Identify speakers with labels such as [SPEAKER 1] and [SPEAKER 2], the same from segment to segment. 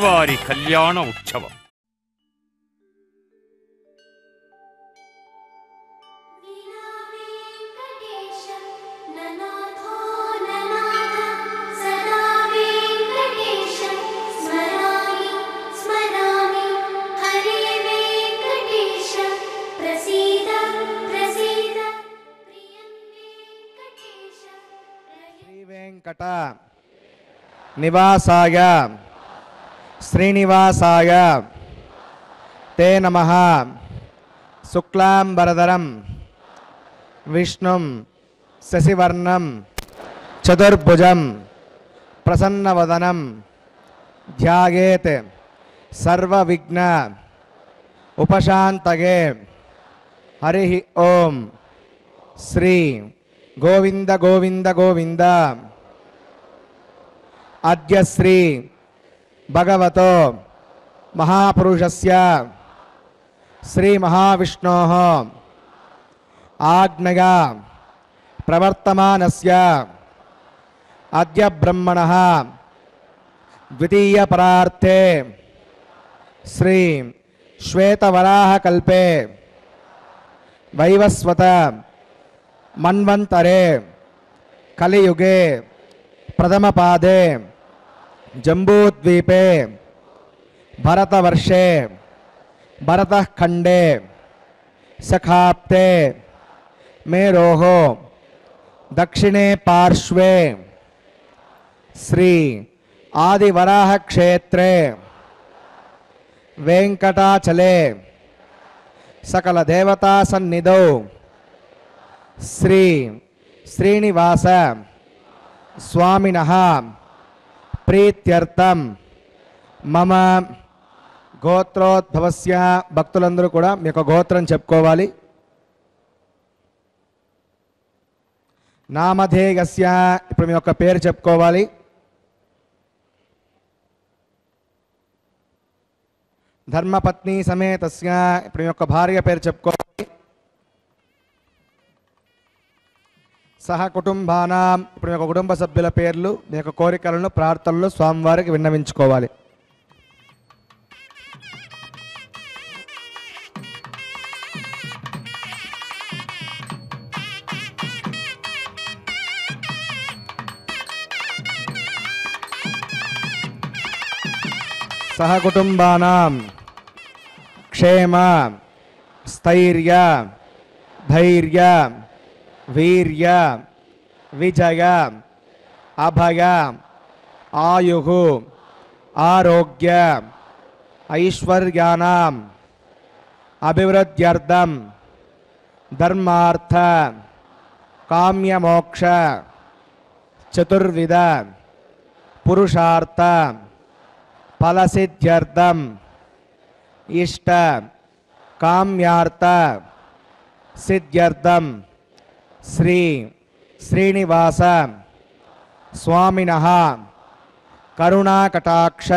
[SPEAKER 1] శ్రీవారి
[SPEAKER 2] కళ్యాణ ఉత్సవం
[SPEAKER 1] నివాసాయ శ్రీనివాసాయ తే నమ శుక్లాంబరధరం విష్ణుం శశివర్ణం చతుర్భుజం ప్రసన్నవదనం ధ్యాయేత్ సర్వవిఘ్న ఉపశాంతగే హరి ఓం శ్రీ గోవింద గోవింద గోవింద అద్య శ్రీ भगवत भगवतो महापुरुषस्य श्रीमहाविष्णोः आज्ञया प्रवर्तमानस्य अद्य द्वितीय परार्थे श्री श्वेतवराह कल्पे वैवस्वत मन्वंतरे कलियुगे प्रथम पादे जम्बूद्वीपे भरतवर्षे भरतखंडे सखाप्ते मेरोहो दक्षिणे पार्श्वे श्री आदिवराह क्षेत्रे वेंकटाचले सकल देवता सन्निधो श्री श्रीनिवास स्वामिनः ప్రీత్యర్థం మమ గోత్రోద్భవస్య భక్తులందరూ కూడా మీ యొక్క గోత్రం చెప్పుకోవాలి నామధేయస్య ఇప్పుడు మీ యొక్క పేరు చెప్పుకోవాలి ధర్మపత్ని సమేతస్య ఇప్పుడు మీ యొక్క భార్య పేరు చెప్పుకోవాలి సహ ఇప్పుడు మీ యొక్క కుటుంబ సభ్యుల పేర్లు మీ యొక్క కోరికలను ప్రార్థనలు స్వామివారికి విన్నవించుకోవాలి సహ క్షేమ స్థైర్య ధైర్య వీర్య విజయ అభయ ఆయు ఆరోగ్య ఐశ్వర్యానాం అభివృద్ధ్యర్థం ధర్మార్థ కామ్యమోక్ష చతుర్విధ పురుషార్థ ఫలసిద్ధ్యర్థం ఇష్ట కామ్యార్థ సిద్ధ్యర్థం శ్రీ శ్రీనివాస స్వామిన కరుణాకటాక్ష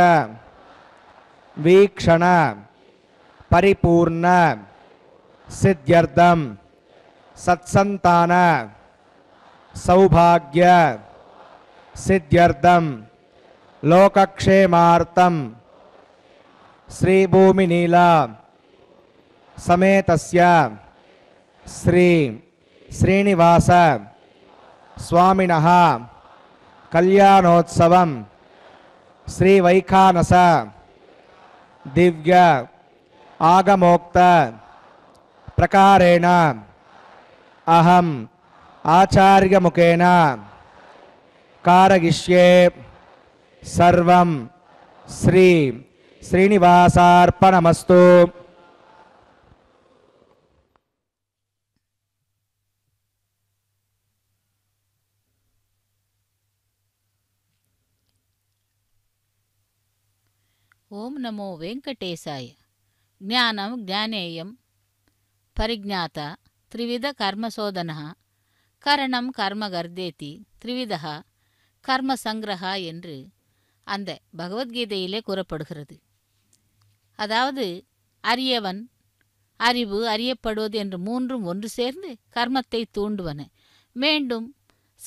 [SPEAKER 1] వీక్షణ పరిపూర్ణ సిద్ధ్యర్థం సత్సంతాన సౌభాగ్య సిద్ధ్యర్థం లోకక్షేమార్థం శ్రీభూమినీల సమేత శ్రీ శ్రీనివాస స్వామిన కళ్యాణోత్సవం శ్రీ వైఖానస దివ్య ఆగమోక్త ప్రకారేణ అహం ఆచార్యముఖేన కారగిష్యే సర్వం శ్రీ శ్రీనివాసార్పణమస్తూ
[SPEAKER 2] ஓம் நமோ வெங்கடேசாய ஜானம் ஜானேயம் பரிஜாத்த த்ரிவித కర్మశోధన கரணம் கர்ம கர்தேதி திரிவிதா கர்ம சங்கிரஹா என்று அந்த பகவத்கீதையிலே கூறப்படுகிறது அதாவது அறியவன் அறிவு அறியப்படுவது என்று மூன்றும் ஒன்று சேர்ந்து கர்மத்தை தூண்டுவன மீண்டும்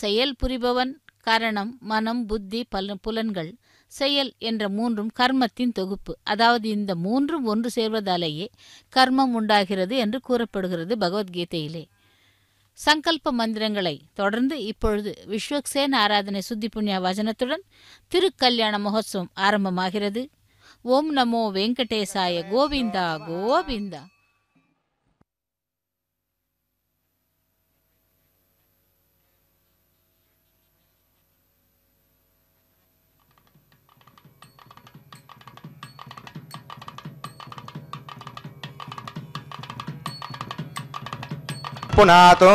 [SPEAKER 2] செயல் புரிபவன் கரணம் மனம் புத்தி பல புலன்கள் செயல் என்ற மூன்றும் கர்மத்தின் தொகுப்பு அதாவது இந்த மூன்றும் ஒன்று சேர்வதாலேயே கர்மம் உண்டாகிறது என்று கூறப்படுகிறது பகவத்கீதையிலே சங்கல்ப மந்திரங்களை தொடர்ந்து இப்பொழுது விஸ்வக்சேன் ஆராதனை சுத்தி புண்ணிய வசனத்துடன் திருக்கல்யாண மகோத்சவம் ஆரம்பமாகிறது ஓம் நமோ வெங்கடேசாய கோவிந்தா கோவிந்தா
[SPEAKER 1] पुनातो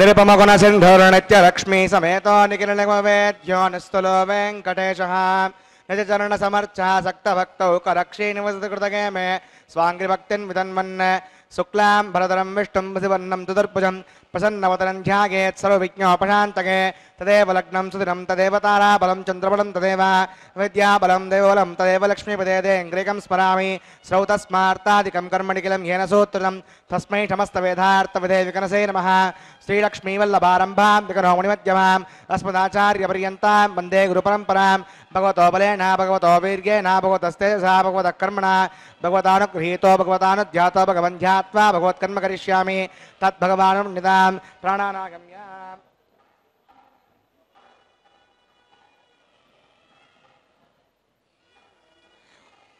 [SPEAKER 1] निरुपमगुणसिन्धुर्नित्यलक्ष्मी समेतो निकिरणवेद्योनिस्तुलो वेङ्कटेशः निज चरण सक्त भक्त करक्षी निवसत कृतगे मे स्वांग्रि शुक्ला विदन्मन्न शुक्लां भरतरं विष्णुं शिवन्नं तदेव लग्न सुदिनं तदेव बल चंद्रबल तदेव बल देवल तदेव लक्ष्मीपदेदेङ्ग्रेकं स्मरामि श्रौतस्मार्तादिकं कर्मणि किलं येन क्षमस्त वेदार्थ विधे विकनसे नमः वंदे गुरुपरंपरा भगवत बल न भगवत बलेन न वीर्येण भगवत कर्मण भगवतानुगृहीतो भगवता भगवं ध्यात्वा भगवत्कर्म क्या तद्भगवानुनिदां प्राणानागम्या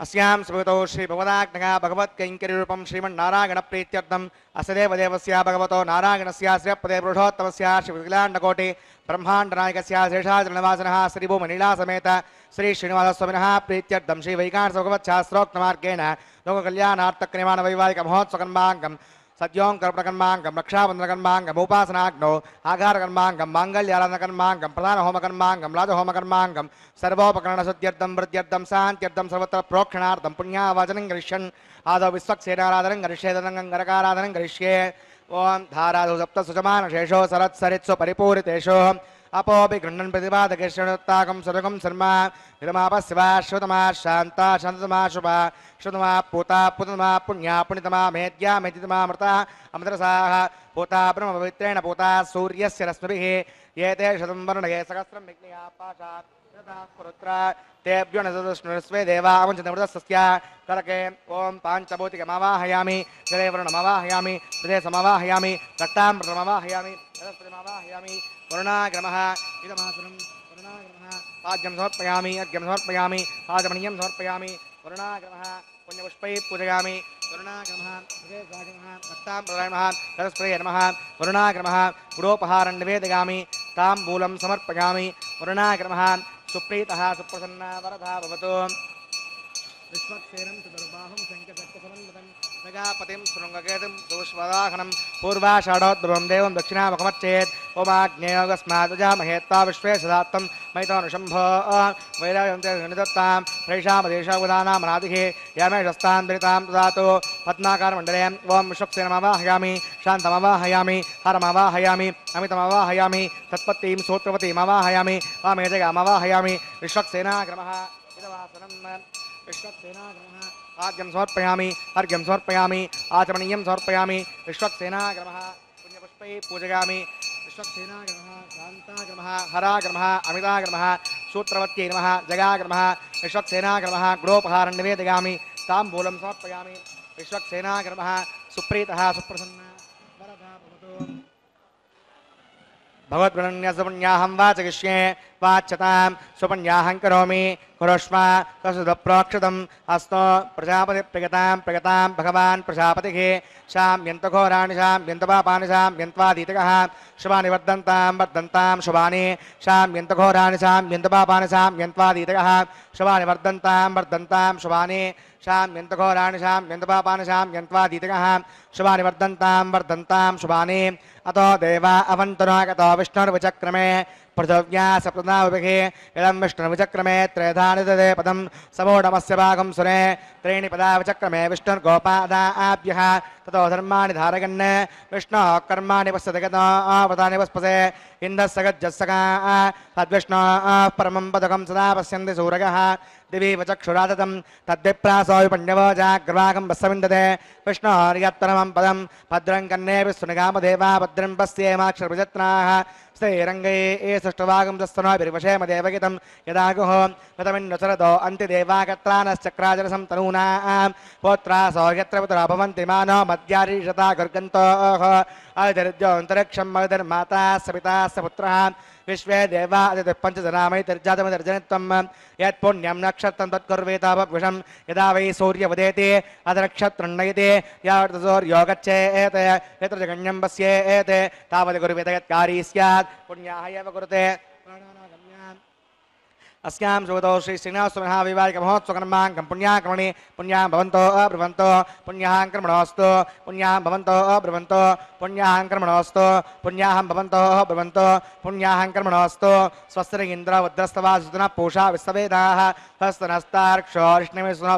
[SPEAKER 1] अस्यां सुभगतो श्रीभगवदाग्नः प्रीत्यर्थम श्रीमन्नारायणप्रीत्यर्थम् असदेवदेवस्य भगवतो नारायणस्य श्रीपदे पुरुषोत्तमस्य श्रीविलाण्डकोटि ब्रह्माण्डनायकस्य शेषाद्रणवासिनः श्रीभूमनीलासमेत श्रीश्रीनिवासस्वामिनः वैवाहिक महोत्सव लोककल्याणार्थक्रियमाणवैवाहिकमहोत्सवकर्माङ्गम् सद्योङ्कर्पणकर्माङ्गं रक्षाबन्धकर्माङ्गम् उपासनाग्नो आघारकर्माङ्गं माङ्गल्यालनकर्माङ्गं प्रधानहोमकर्माङ्गं राजहोमकर्माङ्गं सर्वोपकरणशुद्ध्यर्थं वृद्ध्यर्थं शान्त्यर्थं सर्वत्र प्रोक्षणार्थं पुण्यावाचनं करिष्यन् आदौ विश्वक्सेनाराधनं करिष्येदनं गरकाराधनं करिष्ये ओं धाराधु सप्त सुजमानशेषो सरत्सरित्सु परिपूरितेषु अपोऽपि प्रतिपाद प्रतिपादकर्षणोत्ताकं सरगम शर्मा विरमापस्यवा श्रुतमा शांता शांतमा शुभा श्रुतमा पूता पुतमा पुण्या पुणितमा मेद्या मेदितमा मृता अमृतसाः पूता पवित्रेण पूता ये ते शतम वर्ण ये सहस्रम विघ्नया पाशा तेभ्यो नृस्वे देवामुचन्द्रमृतस्य करके ॐ पाञ्चभौतिकमवाहयामि जले हृदय प्रदेशमवाहयामि रक्तामृतमवाहयामि जलस्पतिमवाहयामि वरुणाग्रमः इदमासनं वरुणाग्रमः पाद्यं समर्पयामि अर्घ्यं समर्पयामि पादमणीयं समर्पयामि वरुणाग्रमः पुण्यपुष्पैः पूजयामि वरुणाग्रमः हृदयग्राजमः नमः वरुणाग्रमः गुरोपहारं निवेदयामि ताम्बूलं समर्पयामि वरुणाग्रमः सुप्रीतः सुप्रसन्ना वरदा भवतु विश्वक्षेरं सुदर्बाहं सङ्कटसमन्वतम् पतिं शृङ्गकेतुं दुष्वदाहनं पूर्वाषाढोद्भवं देवं दक्षिणामुखमच्चेत् ओमाज्ञेयोगस्मादुजामहेत्ता विश्वे सदात्तं मैतोनुशम्भो वैरायन्तेनिदत्तां प्रैषामदेशागुदानामनादिः यामेशस्तान्तरितां ददातु पद्माकारमण्डले ॐ विश्वक्सेनमवाहयामि शान्तमवाहयामि हरमवाहयामि अमितमवाहयामि तत्पत्तिं सूत्रपतिमवाहयामि वामेजयामवाहयामि विश्वक्सेनाक्रमः
[SPEAKER 2] इदवासनं
[SPEAKER 1] विश्वक्सेनाग्रमः आद्यं समर्पयामि अर्घ्यं समर्पयामि आचमनीयं समर्पयामि विश्वक्सेनाग्रमः पुण्यपुष्पैः पूजयामि विश्वक्सेनाग्रमः कान्ताग्रमः हराग्रमः अमिताग्रमः सूत्रवत्यै नमः जगाग्रमः विश्वक्सेनाग्रमः गुणोपहारं निवेदयामि ताम्बूलं समर्पयामि विश्वक्सेनाग्रमः सुप्रीतः सुप्रसन्नः भगवद्गुणन्यसुपुण्याहं वाचकिष्ये वाच्यतां सुपुण्याहं करोमि कुरुष्मा कसुदप्रोक्षतम् अस्तो प्रजापति प्रगता प्रगता भगवान् प्रजापतिः शाम्यन्तघोराणि शाम्यन्तपापानि शाम्यन्त्वादीतकः शुभानि वर्धन्तां वर्धन्तां शुभानि शाम्यन्तघोराणि शाम्यन्तपापानि शाम्यन्त्वादीतकः शुभानि वर्धन्तां वर्धन्तां शुभानि शाम्यन्तघोराणि शाम्यन्तपापानि शाम्यन्त्वादीतकः शुभा वर्धन्तां वर्धन्तां शुभा अतो देवा अवंतरागत विष्णुर्वचक्रमे पृथिव्या सप्तनाभिः इदं विष्णुर्विचक्रमे त्रयधानिदे पदं समो नमस्य भागं सुरे त्रीणि पदा विचक्रमे विष्णुर्गोपादा आभ्यः ततो धर्माणि धारयन् विष्णोः कर्माणि पश्यति गतानि वस्पसे इन्दः सगज्जस्सगा परम पदकं सदा पश्य सूरग दिवी वचक्षुराततं तद्विप्रासो विपण्यवो जाग्रवाकं वस्सविन्दते विष्णु यत्परमं भद्रं कन्ये विष्णुगामदेवा भद्रम्बस्येमाक्षरभुजत्नाः श्रीरङ्गे ये सुष्ठुवागं देवगित देवगितं यदागुः गतमिन्नुसरदो अन्तिदेवागत्रानश्चक्राजरसं तनूनां पोत्रा सौर्यत्र मानो मद्यारीशता गर्गन्तोः अदरिद्योऽन्तरिक्षं मदर्माता सपिता स पुत्रः विश्व देवा पञ्चजनामयितर्जातमदर्जनत्वं यत्पुण्यं नक्षत्रं तत्कुर्वेतापविषं यदा वै सूर्यवदेति अद नक्षत्र नयते जगण्यम्बस्येत् तावत् पश्येत यत्कारी स्यात् पुण्याः एव कुरुते अस्यां सुगतौ श्री महोत्सव पुण्या पुण्या कर्मणि भवंत श्रीनिवासमहाविवाहिकमहोत्सवकर्माङ्कं पुण्याक्रमणे पुण्यां भवन्तो अब्रुवन्तो पुण्याङ्क्रमणोऽस्तु पुण्यां भवन्तो पुण्या पुण्याङ्क्रमणोऽस्तु पुण्याहं भवन्तो ब्रुवन्तो पुण्याङ्क्रमणोऽस्तु स्वस्त्र इन्द्र वद्रस्तवा सुतनः पूषा विश्ववेदाः हस्तनस्तार्क्षोष्णिमे सुनो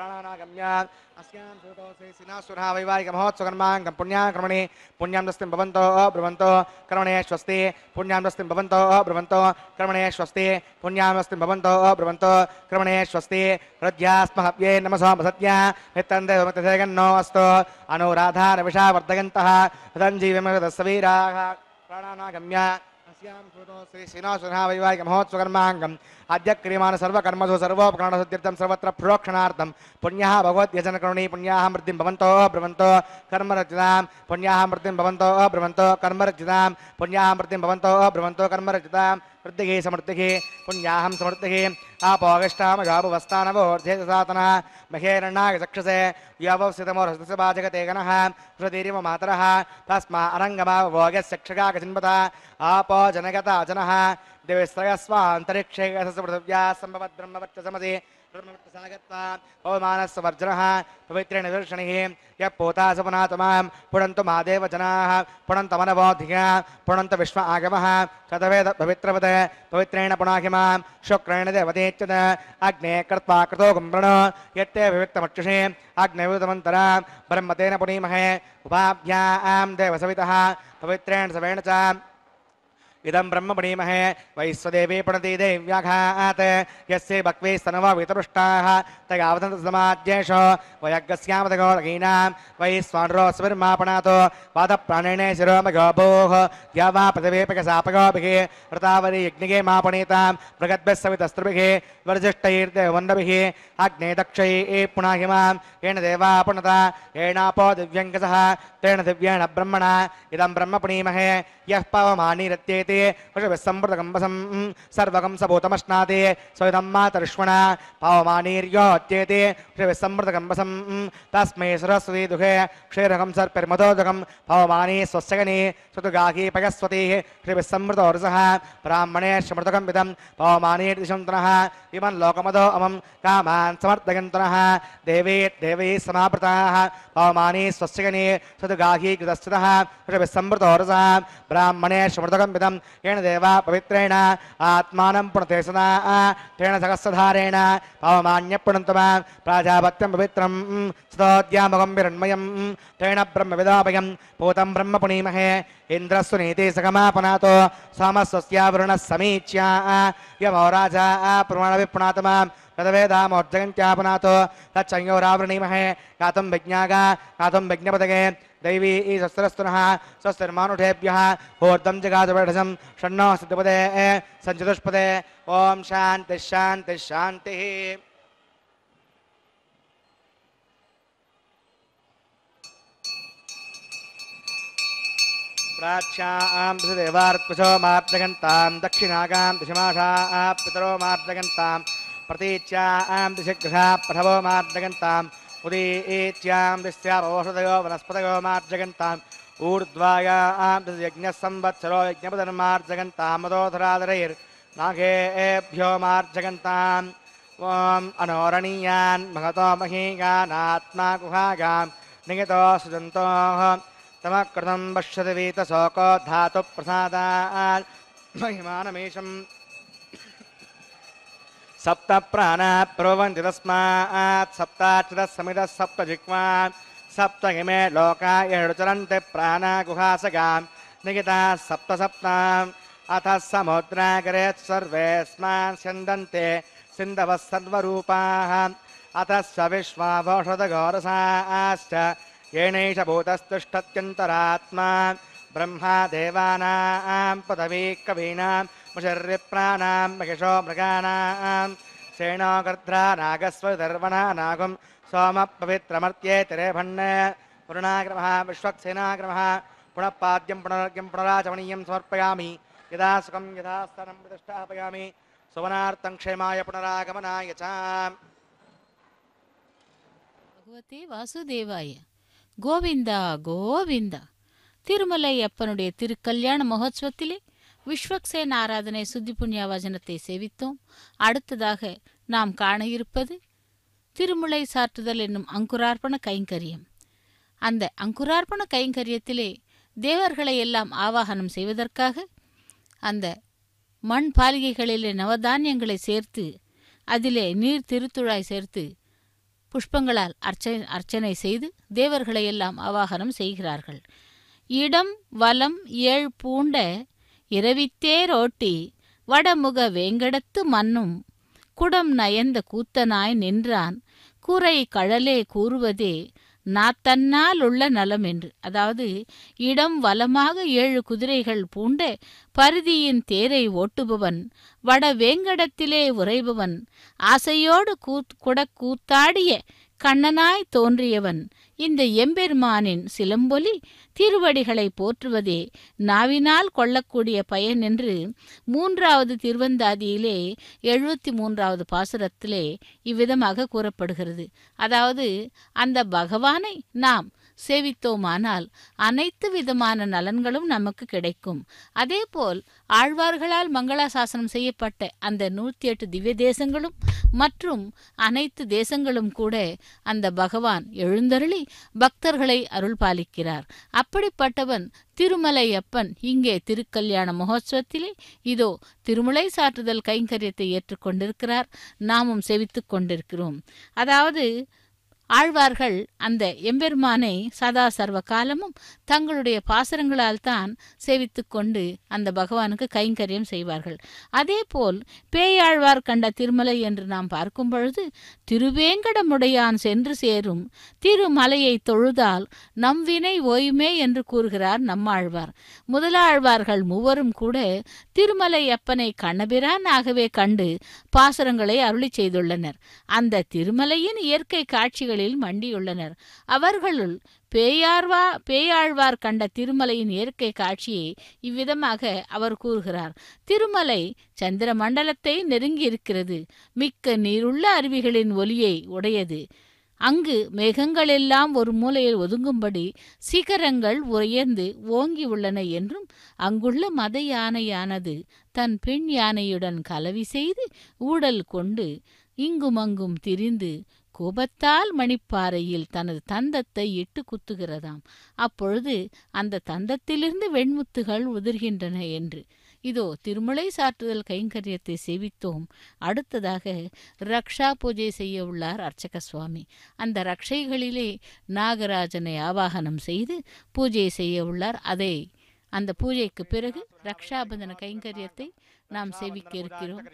[SPEAKER 1] प्राणानागम्यात् अस्यां सूतोऽसि सिनासुरः वैवाहिकमहोत्सवकर्माङ्गं पुण्याक्रमणे पुण्यां दस्तिं भवन्तो ब्रुवन्तो कर्मणे स्वस्ति पुण्यां दस्तिं भवन्तो ब्रुवन्तो कर्मणे स्वस्ति पुण्यां दस्तिं भवन्तो ब्रुवन्तो कर्मणे स्वस्ति हृद्यास्महव्ये नमसो सत्या मित्रन्देवमतिगन्नो अस्तु अनुराधा रविषा प्राणानागम्य अस्यां श्रुतो श्रीशिनो वैवाहिकमहोत्सवकर्माङ्गं अद्य क्रियमाण सर्वकर्मसु सर्वोपकरणसु तीर्थं सर्वत्र प्रोक्षणार्थं पुण्याः भगवद्यजनकरुणी पुण्याः मृत्युं भवन्तो भ्रवन्तो कर्मरचितां पुण्याः मृत्युं भवन्तो भ्रवन्तो कर्मरचितां पुण्याः मृत्युं भवन्तो भ्रवन्तो कर्मरचितां वृद्धिः समृद्धिः पुण्याहं समृद्धिः आपोगष्टामगाभुवस्तानवोर्धेतसातनः महेरण्णागचक्षुषे याववसितमोर्हस्तस्य वाचकतेगनः श्रुतिरिव मातरः तस्मा अरङ्गमावभोगस्यक्षगाकचिन्वता आपो जनगता जनः दिवस्त्रयस्वा अन्तरिक्षे पृथिव्या सम्भवत् ब्रह्मवत्तसमदे ब्रह्मवत्तसागत्वा पवमानस्वर्जनः पवित्रेणदर्शनिः यः पोता सपनातमां पुणन्तु मादेव जनाः पुणन्तमनबोधिया पुणन्त विश्व आगमः कथवेद पवित्रवत् पवित्रेण पुणाहिमां शुक्रेण देवतेच्युत अग्ने कृत्वा कृतो गुम्रण यत्ते विविक्तमक्षुषे अग्निविदमन्तरा ब्रह्मतेन पुनीमहे उपाभ्यां देवसवितः पवित्रेण सवेण च इदं ब्रह्म प्रणीमहे वैश्वदेवी प्रणति देव्याघात् यस्य भक्वे स्तनवा वितरुष्टाः तयावदन्तसमाज्येषु वयज्ञस्यामतगोरगीणां वै स्वानरोऽस्मिर्मापणातो पादप्राणेने शिरोमगोभोः या वा पृथिवीपकसापगोभिः ऋतावरी यज्ञिके मापणीतां मृगद्भिः सवितस्त्रिभिः वर्जिष्टैर्देवन्दभिः अग्ने दक्षये पुनः हिमां येन देवापुणता येनापो दिव्यङ्कसः तेन दिव्येण ब्रह्मणा इदं ब्रह्म प्रणीमहे यः पवमानिरत्येति गृह्यते वृषभस्संवृतकम्बसं सर्वकं सबोतमश्नादे स्वयदम्मातर्ष्वणा पावमानीर्योच्येते वृषभस्संवृतकम्बसं तस्मै सरस्वती दुःखे क्षीरकं सर्पिर्मदोदकं पावमानी स्वस्यगने श्रुतुगाकी पयस्वतीः वृषभस्संवृतोरसः ब्राह्मणे श्रमृतकं विदं पावमानीर्दिशं पुनः विमन् लोकमदो अमं कामान् समर्थयन्तनः देवे देवैः समापृताः पावमानी स्वस्यगने श्रुतुगाही कृतस्थितः वृषभस्संवृतोरसः ब्राह्मणे श्रमृतकं येन देवा पवित्रेण आत्मानं पुणतेसदा तेन सहस्रधारेण पावमान्यप्रणन्तमा प्राजापत्यं पवित्रं स्तोद्यामगं विरण्मयं तेन विदापय भूतं ब्रह्म पुणीमहे इन्द्रस्वनीति सकमापनातो सामस्वस्यावृणः समीच्या प्रमाण राजा प्रमाणविप्णातमा तो तच्छंयोरावृणीमहे गातं विज्ञा गातं विज्ञपदगे दैवी सस्रस्तुनः स्वस्तर्मानुषेभ्यः होर्दं जगादपठसं षण्णो सत्यपदे सञ्चतुष्पदे ॐ शान्तिः शान्तिः शान्तिः प्राच्यां देवार्पिशो दिशमाषा पितरो मार्जगन्तां प्रतीच्यां दिशग्रहा प्रभवो उदीत्यां दिस्यावोषधयो वनस्पतयो मार्जगन्ताम् ऊर्ध्वायां यज्ञः संवत्सरो यज्ञपदन्मार्जगन्तां मदोधराधरैर्नागेभ्यो मार्जगन्ताम् ॐ अनोरणीयान् भगतो महीयानात्मा गुहागां निगतो सुजन्तोः तमकृतं पश्यति वीतशोको धातुप्रसादान् सप्त प्राण प्रवंति तस्मात् समित सप्त जिह्वान् सप्त हिमे लोकायचरते प्राण प्राणा गुहासगां निगिताः सप्त सप्ताम् अथ समुद्रागरे सर्वेऽस्मान् स्यन्दन्ते सिन्धवः सर्वरूपाः अतः स विश्वाभोषधघोरसाश्च येनैष भूतस्तिष्ठत्यन्तरात्मा ब्रह्मा देवानां पदवी कवीनां முஷர்ரிப்ராணாம் மகிஷோ மிருகாணாம் சேனோகர்த்ரா நாகஸ்வதர்வணா நாகும் சோம பவித்ரமர்த்தியே திரேபண்ண புருணாகிரம விஸ்வக்சேனாகிரம புனப்பாத்தியம் புனர்கியம் புனராஜமணியம் சமர்ப்பயாமி யதா சுகம் யதா ஸ்தனம் பிரதிஷ்டாபயாமி சுவனார்த்தம் க்ஷேமாய புனராகமனாய சாம்
[SPEAKER 2] பகவதி வாசுதேவாய கோவிந்தா கோவிந்தா திருமலை அப்பனுடைய திருக்கல்யாண மகோத்சவத்திலே விஸ்வக்சேன் ஆராதனை சுத்தி வஜனத்தை சேவித்தோம் அடுத்ததாக நாம் காண இருப்பது திருமுலை சாற்றுதல் என்னும் அங்குரார்ப்பண கைங்கரியம் அந்த அங்குரார்ப்பண கைங்கரியத்திலே தேவர்களை எல்லாம் ஆவாகனம் செய்வதற்காக அந்த மண் பாலிகைகளிலே நவதானியங்களை சேர்த்து அதிலே நீர் திருத்துழாய் சேர்த்து புஷ்பங்களால் அர்ச்ச அர்ச்சனை செய்து தேவர்களை எல்லாம் ஆவாகனம் செய்கிறார்கள் இடம் வலம் ஏழ் பூண்ட இரவித்தேரோட்டி வடமுக வேங்கடத்து மன்னும் குடம் நயந்த கூத்தனாய் நின்றான் கூரை கழலே கூறுவதே நாத்தன்னால் உள்ள நலம் என்று அதாவது இடம் வலமாக ஏழு குதிரைகள் பூண்ட பருதியின் தேரை ஓட்டுபவன் வட வேங்கடத்திலே உறைபவன் ஆசையோடு கூத் குட கூத்தாடிய கண்ணனாய் தோன்றியவன் இந்த எம்பெருமானின் சிலம்பொலி திருவடிகளை போற்றுவதே நாவினால் கொள்ளக்கூடிய பயன் என்று மூன்றாவது திருவந்தாதியிலே எழுபத்தி மூன்றாவது பாசுரத்திலே இவ்விதமாக கூறப்படுகிறது அதாவது அந்த பகவானை நாம் சேவித்தோமானால் அனைத்து விதமான நலன்களும் நமக்கு கிடைக்கும் அதேபோல் ஆழ்வார்களால் மங்களாசாசனம் செய்யப்பட்ட அந்த நூற்றி எட்டு திவ்ய தேசங்களும் மற்றும் அனைத்து தேசங்களும் கூட அந்த பகவான் எழுந்தருளி பக்தர்களை அருள் பாலிக்கிறார் அப்படிப்பட்டவன் திருமலையப்பன் இங்கே திருக்கல்யாண மகோத்சவத்திலே இதோ திருமலை சாற்றுதல் கைங்கரியத்தை ஏற்றுக்கொண்டிருக்கிறார் நாமும் செவித்து கொண்டிருக்கிறோம் அதாவது ஆழ்வார்கள் அந்த எம்பெருமானை சதா சர்வ காலமும் தங்களுடைய பாசரங்களால் தான் சேவித்து கொண்டு அந்த பகவானுக்கு கைங்கரியம் செய்வார்கள் அதே போல் பேயாழ்வார் கண்ட திருமலை என்று நாம் பார்க்கும் பொழுது திருவேங்கடமுடையான் சென்று சேரும் திருமலையை தொழுதால் நம் வினை ஓயுமே என்று கூறுகிறார் நம்மாழ்வார் முதலாழ்வார்கள் மூவரும் கூட திருமலை அப்பனை கண்ணபிரான் ஆகவே கண்டு பாசரங்களை அருளி செய்துள்ளனர் அந்த திருமலையின் இயற்கை காட்சிகளை துன்பங்களில் மண்டியுள்ளனர் அவர்களுள் பேயார்வா பேயாழ்வார் கண்ட திருமலையின் இயற்கை காட்சியை இவ்விதமாக அவர் கூறுகிறார் திருமலை சந்திர மண்டலத்தை நெருங்கியிருக்கிறது மிக்க நீருள்ள அருவிகளின் ஒலியை உடையது அங்கு மேகங்களெல்லாம் ஒரு மூலையில் ஒதுங்கும்படி சிகரங்கள் உயர்ந்து ஓங்கி உள்ளன என்றும் அங்குள்ள மத யானையானது தன் பெண் யானையுடன் கலவி செய்து ஊடல் கொண்டு இங்குமங்கும் திரிந்து கோபத்தால் மணிப்பாறையில் தனது தந்தத்தை இட்டு குத்துகிறதாம் அப்பொழுது அந்த தந்தத்திலிருந்து வெண்முத்துகள் உதிர்கின்றன என்று இதோ திருமலை சாற்றுதல் கைங்கரியத்தை சேவித்தோம் அடுத்ததாக ரக்ஷா பூஜை செய்ய உள்ளார் அர்ச்சக சுவாமி அந்த ரக்ஷைகளிலே நாகராஜனை ஆவாகனம் செய்து பூஜை செய்ய உள்ளார் அதை அந்த பூஜைக்கு பிறகு ரக்ஷாபந்தன கைங்கரியத்தை நாம் சேவிக்க இருக்கிறோம்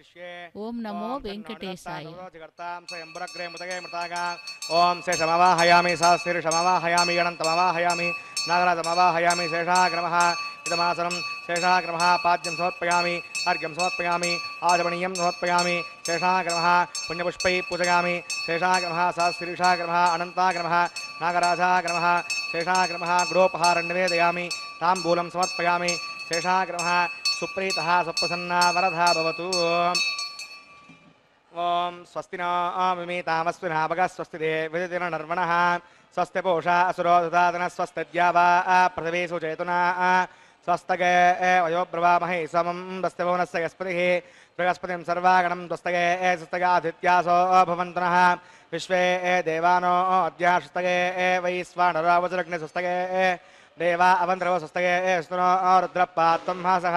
[SPEAKER 2] ஓம் நமோ வெங்கடேசாய்
[SPEAKER 1] ஓம் சே சமவாஹயாமி சாஸ்திரி சமவாஹயாமி கணம் தமவாஹயாமி நாகராஜமவாஹயாமி சேஷாகிரமः இதமாசனம் சேஷாகிரமः பாத்யம் சமர்ப்பயாமி அர்க்யம் சமர்ப்பயாமி ஆதமணியம் சமர்ப்பயாமி சேஷாகிரமः புண்ணியபுஷ்பை பூஜயாமி சேஷாகிரமः சாஸ்திரிஷாகிரமः அனந்தாகிரமः நாகராஜாகிரமः சேஷாகிரமः குடோபहारं நிவேदयामि ताम्बूलं समर्पयामि शेषाग्रमः सुप्रीत सुप्रसन्ना वरधा ओं ॐ स्वस्ति न आमितामस्विनाभगः स्वस्ति देवतिर्नर्वणः स्वस्ति पोषा असुरोदुदातनः स्वस्तिद्या वा पृथिवी सुचेतुना स्वस्तगे वयोब्रवामहे समं दस्त्यभुवनस्य गस्पतिः बृहस्पति सर्वागणम दस्तगे स्वस्तगाधित्यासो भवन्तु नः विश्वे देवानो ए वै स्वाणरावचलग्ने स्वस्तगे देवा अवन्द्रव स्वस्तये स्तुनो रुद्रपात्वं हासः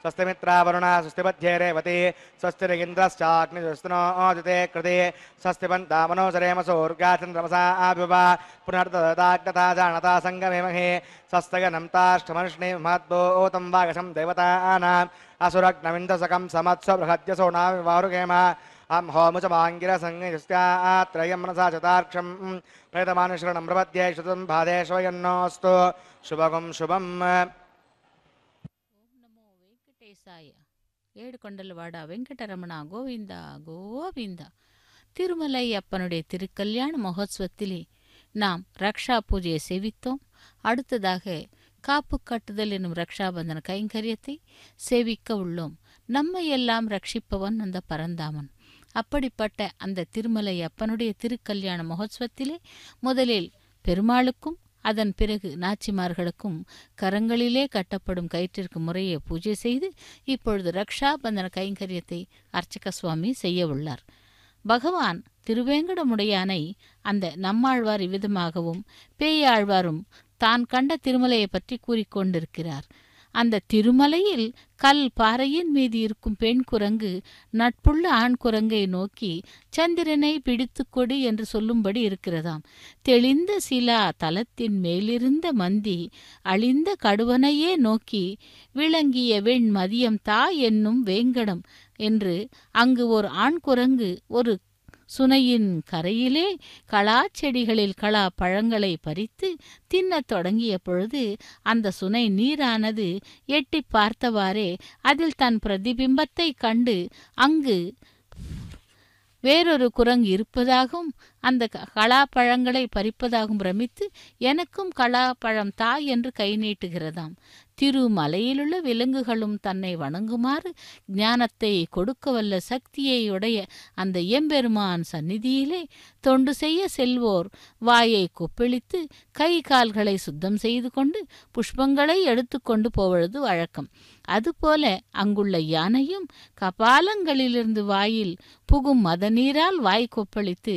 [SPEAKER 1] स्वस्ति मित्रावरुणः स्वस्तिपध्ये रेवती स्वस्तिरिन्द्रश्चाग्निस्वस्तिनो ओदिते कृते स्वस्तिपन्ता मनोजरेमसोर्गा चंद्रमसा आविवा पुनर्ददाग्नता जानता संगमेमहे सङ्गमेमहे स्वस्तगनं ताष्टमर्ष्णे देवता आना असुरग्नमिंद सकम समत्सव बृहद्यसो नाम नामिवारुगेमः अं होमुचमाङ्गिरसंज्ञस्यात्रयं मनसा चतार्क्षं प्रेतमानुशरणं प्रपद्ये श्रुतं भादेश्वयन्नोऽस्तु శుభగం శుభం
[SPEAKER 2] ఓం నమో வெங்கடரமணா கோவிந்தா கோவிந்தா திருமலை அப்பனுடைய திருக்கல்யாண மகோத்சவத்திலே நாம் ரக்ஷா பூஜையை சேவித்தோம் அடுத்ததாக காப்பு கட்டுதல் என்னும் ரக்ஷாபந்தன கைங்கரியத்தை சேவிக்க உள்ளோம் நம்மை எல்லாம் ரட்சிப்பவன் அந்த பரந்தாமன் அப்படிப்பட்ட அந்த திருமலை அப்பனுடைய திருக்கல்யாண மகோத்சவத்திலே முதலில் பெருமாளுக்கும் அதன் பிறகு நாச்சிமார்களுக்கும் கரங்களிலே கட்டப்படும் கயிற்றிற்கு முறையை பூஜை செய்து இப்பொழுது ரக்ஷா பந்தன கைங்கரியத்தை அர்ச்சக சுவாமி செய்ய உள்ளார் பகவான் திருவேங்கடமுடையானை அந்த நம்மாழ்வார் இவ்விதமாகவும் பேயாழ்வாரும் தான் கண்ட திருமலையை பற்றி கூறிக்கொண்டிருக்கிறார் அந்த திருமலையில் கல் பாறையின் மீது இருக்கும் பெண் குரங்கு நட்புள்ள ஆண் குரங்கை நோக்கி சந்திரனை பிடித்து கொடு என்று சொல்லும்படி இருக்கிறதாம் தெளிந்த சிலா தலத்தின் மேலிருந்த மந்தி அழிந்த கடுவனையே நோக்கி விளங்கிய வெண் மதியம் தா என்னும் வேங்கடம் என்று அங்கு ஒரு ஆண் குரங்கு ஒரு சுனையின் கரையிலே களா செடிகளில் களா பழங்களை பறித்து தின்னத் தொடங்கிய பொழுது அந்த சுனை நீரானது எட்டி பார்த்தவாறே அதில் தன் பிரதிபிம்பத்தை கண்டு அங்கு வேறொரு குரங்கு இருப்பதாகவும் அந்த பழங்களை பறிப்பதாகவும் பிரமித்து எனக்கும் பழம் தா என்று கை நீட்டுகிறதாம் திருமலையிலுள்ள விலங்குகளும் தன்னை வணங்குமாறு ஞானத்தை கொடுக்கவல்ல சக்தியை உடைய அந்த எம்பெருமான் சந்நிதியிலே தொண்டு செய்ய செல்வோர் வாயை கொப்பளித்து கை கால்களை சுத்தம் செய்து கொண்டு புஷ்பங்களை எடுத்துக்கொண்டு போவது வழக்கம் அதுபோல அங்குள்ள யானையும் கபாலங்களிலிருந்து வாயில் புகும் நீரால் வாய் கொப்பளித்து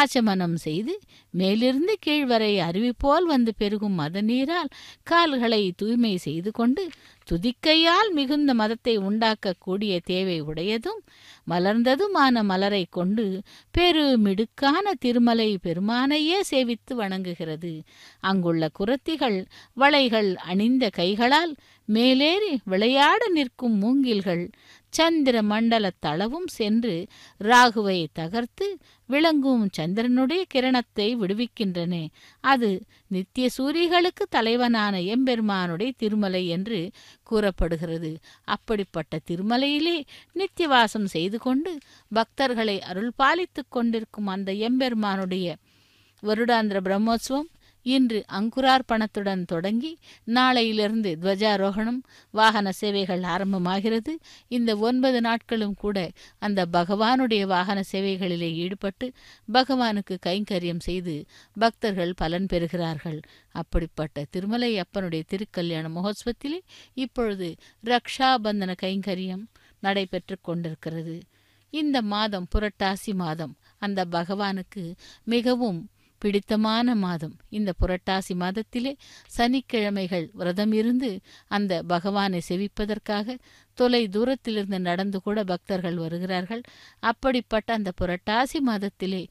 [SPEAKER 2] ஆச்சமனம் செய்து மேலிருந்து கீழ்வரை அருவி போல் வந்து பெருகும் மதநீரால் கால்களை தூய்மை செய்து கொண்டு துதிக்கையால் மிகுந்த மதத்தை உண்டாக்கக்கூடிய தேவை உடையதும் மலர்ந்ததுமான மலரை கொண்டு பெரு மிடுக்கான திருமலை பெருமானையே சேவித்து வணங்குகிறது அங்குள்ள குரத்திகள் வளைகள் அணிந்த கைகளால் மேலேறி விளையாட நிற்கும் மூங்கில்கள் சந்திர மண்டல தளவும் சென்று ராகுவை தகர்த்து விளங்கும் சந்திரனுடைய கிரணத்தை விடுவிக்கின்றன அது நித்திய சூரியர்களுக்கு தலைவனான எம்பெருமானுடைய திருமலை என்று கூறப்படுகிறது அப்படிப்பட்ட திருமலையிலே நித்தியவாசம் செய்து கொண்டு பக்தர்களை அருள் கொண்டிருக்கும் அந்த எம்பெருமானுடைய வருடாந்திர பிரம்மோத்சவம் இன்று அங்குரார்ப்பணத்துடன் தொடங்கி நாளையிலிருந்து துவஜாரோகணம் வாகன சேவைகள் ஆரம்பமாகிறது இந்த ஒன்பது நாட்களும் கூட அந்த பகவானுடைய வாகன சேவைகளிலே ஈடுபட்டு பகவானுக்கு கைங்கரியம் செய்து பக்தர்கள் பலன் பெறுகிறார்கள் அப்படிப்பட்ட திருமலை அப்பனுடைய திருக்கல்யாண மகோத்சவத்திலே இப்பொழுது ரக்ஷாபந்தன கைங்கரியம் நடைபெற்று கொண்டிருக்கிறது இந்த மாதம் புரட்டாசி மாதம் அந்த பகவானுக்கு மிகவும் பிடித்தமான மாதம் இந்த புரட்டாசி மாதத்திலே சனிக்கிழமைகள் விரதம் இருந்து அந்த பகவானை செவிப்பதற்காக தொலை தூரத்திலிருந்து நடந்து கூட பக்தர்கள் வருகிறார்கள் அப்படிப்பட்ட அந்த புரட்டாசி மாதத்திலே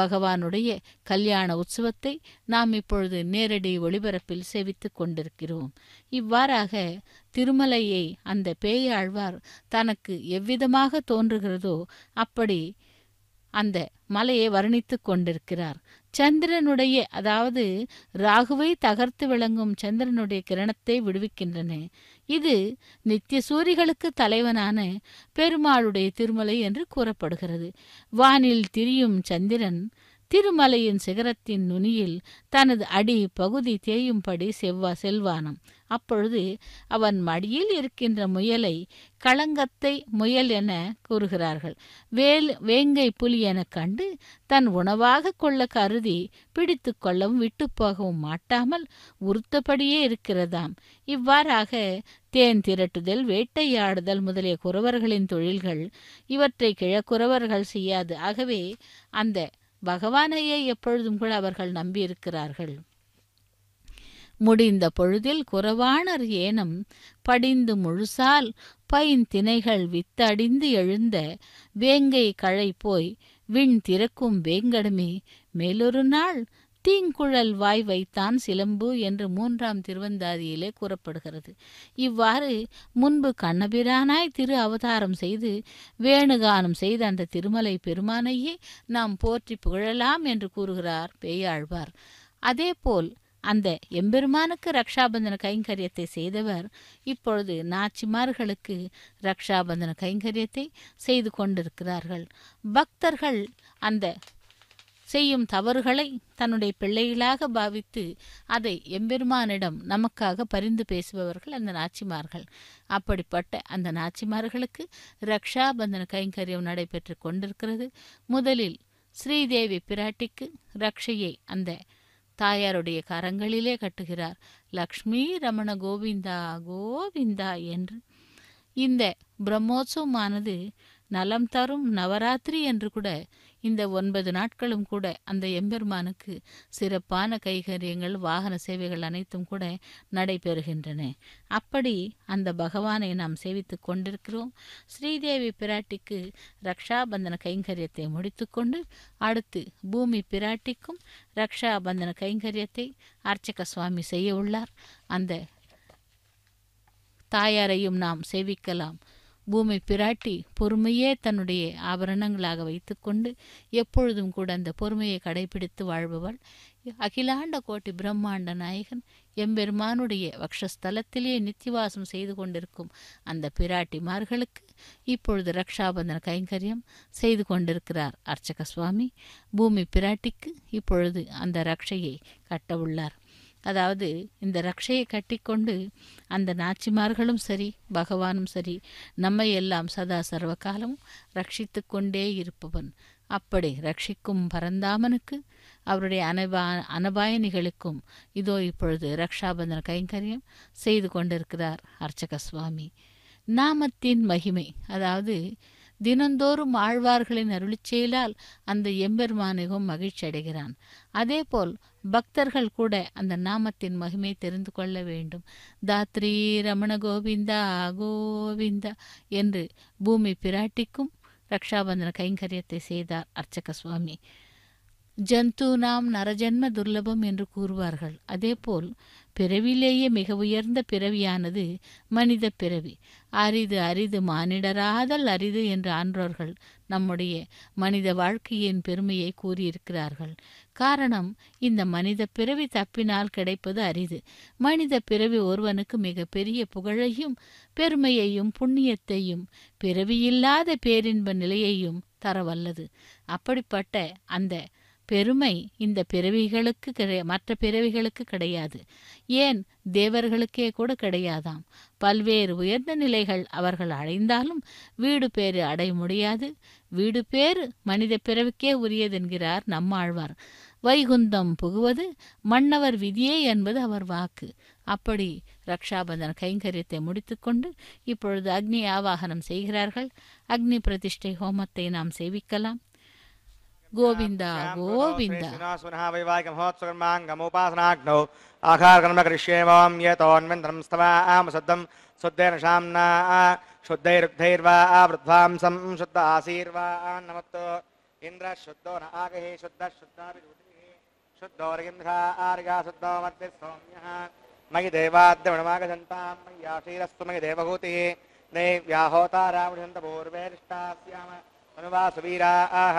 [SPEAKER 2] பகவானுடைய கல்யாண உற்சவத்தை நாம் இப்பொழுது நேரடி ஒளிபரப்பில் செவித்துக் கொண்டிருக்கிறோம் இவ்வாறாக திருமலையை அந்த பேயாழ்வார் தனக்கு எவ்விதமாக தோன்றுகிறதோ அப்படி அந்த மலையை வர்ணித்து கொண்டிருக்கிறார் சந்திரனுடைய அதாவது ராகுவை தகர்த்து விளங்கும் சந்திரனுடைய கிரணத்தை விடுவிக்கின்றன இது நித்திய சூரிகளுக்கு தலைவனான பெருமாளுடைய திருமலை என்று கூறப்படுகிறது வானில் திரியும் சந்திரன் திருமலையின் சிகரத்தின் நுனியில் தனது அடி பகுதி தேயும்படி செவ்வா செல்வானம் அப்பொழுது அவன் மடியில் இருக்கின்ற முயலை களங்கத்தை முயல் என கூறுகிறார்கள் வேல் வேங்கை புலி என கண்டு தன் உணவாக கொள்ள கருதி பிடித்து கொள்ளவும் விட்டு போகவும் மாட்டாமல் உறுத்தபடியே இருக்கிறதாம் இவ்வாறாக தேன் திரட்டுதல் வேட்டையாடுதல் முதலிய குறவர்களின் தொழில்கள் இவற்றை கிழக்குறவர்கள் செய்யாது ஆகவே அந்த பகவானையே எப்பொழுதும் கூட அவர்கள் நம்பியிருக்கிறார்கள் முடிந்த பொழுதில் குறவாணர் ஏனம் படிந்து முழுசால் பைன் திணைகள் வித்தடிந்து எழுந்த வேங்கை களை போய் விண் திறக்கும் வேங்கடமே மேலொரு நாள் தீங்குழல் வாய் வைத்தான் சிலம்பு என்று மூன்றாம் திருவந்தாதியிலே கூறப்படுகிறது இவ்வாறு முன்பு கண்ணபிரானாய் திரு அவதாரம் செய்து வேணுகானம் செய்த அந்த திருமலை பெருமானையே நாம் போற்றி புகழலாம் என்று கூறுகிறார் பேயாழ்வார் அதேபோல் அந்த எம்பெருமானுக்கு ரக்ஷாபந்தன கைங்கரியத்தை செய்தவர் இப்பொழுது நாச்சிமார்களுக்கு ரக்ஷாபந்தன கைங்கரியத்தை செய்து கொண்டிருக்கிறார்கள் பக்தர்கள் அந்த செய்யும் தவறுகளை தன்னுடைய பிள்ளைகளாக பாவித்து அதை எம்பெருமானிடம் நமக்காக பரிந்து பேசுபவர்கள் அந்த நாச்சிமார்கள் அப்படிப்பட்ட அந்த நாச்சிமார்களுக்கு ரக்ஷாபந்தன கைங்கரியம் நடைபெற்று கொண்டிருக்கிறது முதலில் ஸ்ரீதேவி பிராட்டிக்கு ரக்ஷையை அந்த தாயாருடைய கரங்களிலே கட்டுகிறார் லக்ஷ்மி ரமண கோவிந்தா கோவிந்தா என்று இந்த பிரம்மோத்சவமானது நலம் தரும் நவராத்திரி என்று கூட இந்த ஒன்பது நாட்களும் கூட அந்த எம்பெருமானுக்கு சிறப்பான கைகரியங்கள் வாகன சேவைகள் அனைத்தும் கூட நடைபெறுகின்றன அப்படி அந்த பகவானை நாம் சேவித்து கொண்டிருக்கிறோம் ஸ்ரீதேவி பிராட்டிக்கு ரக்ஷாபந்தன கைங்கரியத்தை முடித்துக்கொண்டு அடுத்து பூமி பிராட்டிக்கும் ரக்ஷாபந்தன கைங்கரியத்தை அர்ச்சக சுவாமி செய்ய உள்ளார் அந்த தாயாரையும் நாம் சேவிக்கலாம் பூமி பிராட்டி பொறுமையே தன்னுடைய ஆபரணங்களாக வைத்துக்கொண்டு எப்பொழுதும் கூட அந்த பொறுமையை கடைபிடித்து வாழ்பவள் அகிலாண்ட கோட்டி பிரம்மாண்ட நாயகன் எம்பெருமானுடைய வக்ஷஸ்தலத்திலேயே நித்திவாசம் செய்து கொண்டிருக்கும் அந்த பிராட்டிமார்களுக்கு இப்பொழுது ரக்ஷாபந்தன கைங்கரியம் செய்து கொண்டிருக்கிறார் அர்ச்சக சுவாமி பூமி பிராட்டிக்கு இப்பொழுது அந்த ரக்ஷையை கட்டவுள்ளார் அதாவது இந்த ரக்ஷையை கட்டிக்கொண்டு அந்த நாச்சிமார்களும் சரி பகவானும் சரி நம்மை எல்லாம் சதா சர்வ காலமும் ரட்சித்து கொண்டே இருப்பவன் அப்படி ரட்சிக்கும் பரந்தாமனுக்கு அவருடைய அனபா அனபாயணிகளுக்கும் இதோ இப்பொழுது ரக்ஷாபந்தன கைங்கரியம் செய்து கொண்டிருக்கிறார் அர்ச்சக சுவாமி நாமத்தின் மகிமை அதாவது தினந்தோறும் ஆழ்வார்களின் அருளிச்செயலால் அந்த எம்பெருமானகம் மகிழ்ச்சி அடைகிறான் அதேபோல் பக்தர்கள் கூட அந்த நாமத்தின் மகிமை தெரிந்து கொள்ள வேண்டும் தாத்ரி ரமண கோவிந்தா கோவிந்தா என்று பூமி பிராட்டிக்கும் ரக்ஷாபந்தன கைங்கரியத்தை செய்தார் அர்ச்சக சுவாமி ஜந்து நாம் நரஜன்ம துர்லபம் என்று கூறுவார்கள் அதேபோல் பிறவிலேயே மிக உயர்ந்த பிறவியானது மனித பிறவி அரிது அரிது மானிடராதல் அரிது என்று ஆன்றோர்கள் நம்முடைய மனித வாழ்க்கையின் பெருமையை கூறியிருக்கிறார்கள் காரணம் இந்த மனித பிறவி தப்பினால் கிடைப்பது அரிது மனித பிறவி ஒருவனுக்கு மிக பெரிய புகழையும் பெருமையையும் புண்ணியத்தையும் பிறவியில்லாத பேரின்ப நிலையையும் தரவல்லது அப்படிப்பட்ட அந்த பெருமை இந்த பிறவிகளுக்கு கிடை மற்ற பிறவிகளுக்கு கிடையாது ஏன் தேவர்களுக்கே கூட கிடையாதாம் பல்வேறு உயர்ந்த நிலைகள் அவர்கள் அடைந்தாலும் வீடு பேறு அடைய முடியாது வீடு பேறு மனித பிறவிக்கே உரியதென்கிறார் நம்மாழ்வார் வைகுந்தம் புகுவது மன்னவர் விதியே என்பது அவர் வாக்கு அப்படி ரக்ஷாபந்தன் கைங்கரியத்தை முடித்துக்கொண்டு இப்பொழுது அக்னி ஆவாகனம் செய்கிறார்கள் அக்னி பிரதிஷ்டை ஹோமத்தை நாம் சேவிக்கலாம் गोविंद गोविंद
[SPEAKER 1] वैवाहिकमहोत्सवकर्माङ्गमुपासनाग्नौ आखारकर्म करिष्येमां यतोन्वन्तरं स्तवा आमशब्दं शुद्धेन शाम्ना शुद्धैरुग्धैर्वा आवृद्ध्वांसं शुद्ध न आगे शुद्ध शुद्धाभिरुचिः शुद्धोरिन्द्रः आर्गा शुद्धो वर्ति सौम्यः मयि देवाद्यमणमागच्छन्तां मयि आशीरस्तु मयि देवभूतिः नैव्याहोता रावणन्त पूर्वेरिष्टास्याम अनुवासुवीरा आह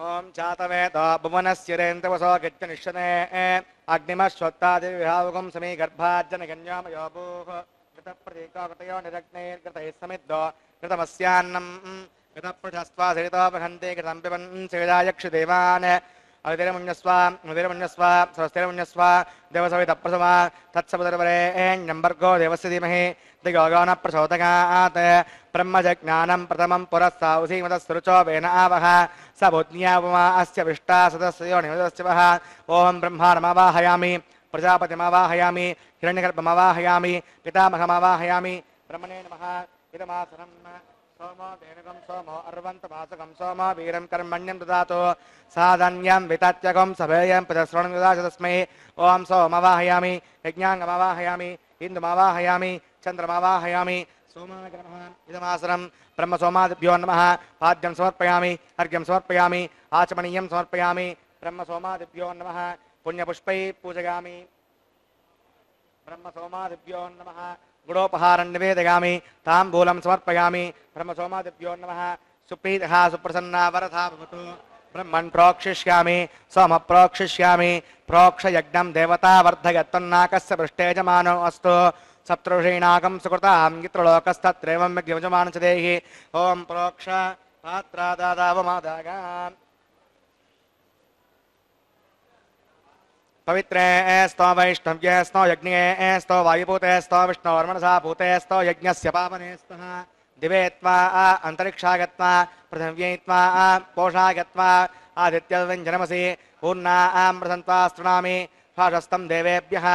[SPEAKER 1] ओम चातवेद भुवनस्यरेन्द्रवसो गज्जनिष्यने अग्निमश्वत्तादिविभावकं समे गर्भाज्जनगन्यामयोभूः घृतप्रतीकाकृतयो निरग्नेर्घृतैः समिद्धो घृतमस्यान्नं घृतपृथस्त्वा सरितो वहन्ते घृतं पिबन् सेदायक्षुदेवान् अवितिरमुञ्जस्व मुदिरमुञ्जस्व स्वस्तिरमुञ्जस्व देवसवितप्रसमा तत्सपदर्वरे नम्बर्गो देवस्य धीमहि दिगो न प्रचोदगात् ब्रह्मजज्ञानं प्रथमं पुरस्तावसीमतस्रुचो वेन आवह स भूत्न्या अस्य विष्टा सदस्यो निमदस्यवः ॐ ब्रह्माणमवाहयामि प्रजापतिमवाहयामि हिरण्यगर्भमवाहयामि पितामहमवाहयामि ब्रह्मणे नमः इदमासनं सोमो धेनुकं सोमो अर्वन्तमासकं सोमो वीरं कर्मण्यं ददातु साधन्यं सभेयं तस्मै ॐ सोमवाहयामि यज्ञाङ्गमवाहयामि चन्द्रमावाहयामि सोमाग्रमः इदमासरं ब्रह्मसोमादिभ्यो नमः पाद्यं समर्पयामि अर्घ्यं समर्पयामि आचमनीयं समर्पयामि ब्रह्मसोमादिभ्यो नमः पुण्यपुष्पैः पूजयामि ब्रह्मसोमादिभ्यो नमः गुणोपहारं निवेदयामि ताम्बूलं ब्रह्म ब्रह्मसोमादिभ्यो नम सुप्रीतः सुप्रसन्ना वरथा भवतु ब्रह्मन् प्रोक्षिष्यामि सोमः प्रोक्षिष्यामि प्रोक्षयज्ञं देवता वर्धयत्वन्नाकस्य पृष्ठे जमानो अस्तु सप्तऋषीणाकं सुकृतां यत्र देहि प्रोक्ष पात्रादादावमादागा पवित्रे स्तो वैष्णव्य स्तो यज्ञे स्तो वायुपूते स्तो विष्णोर्मनसा भूते स्तो यज्ञस्य पावने स्तः दिवे त्वा अन्तरिक्षागत्वा पृथिव्यै त्वा पोषागत्वा आदित्यव्यञ्जनमसि पूर्णा आमृतन्त्वा स्तृणामि भाषस्तं देवेभ्यः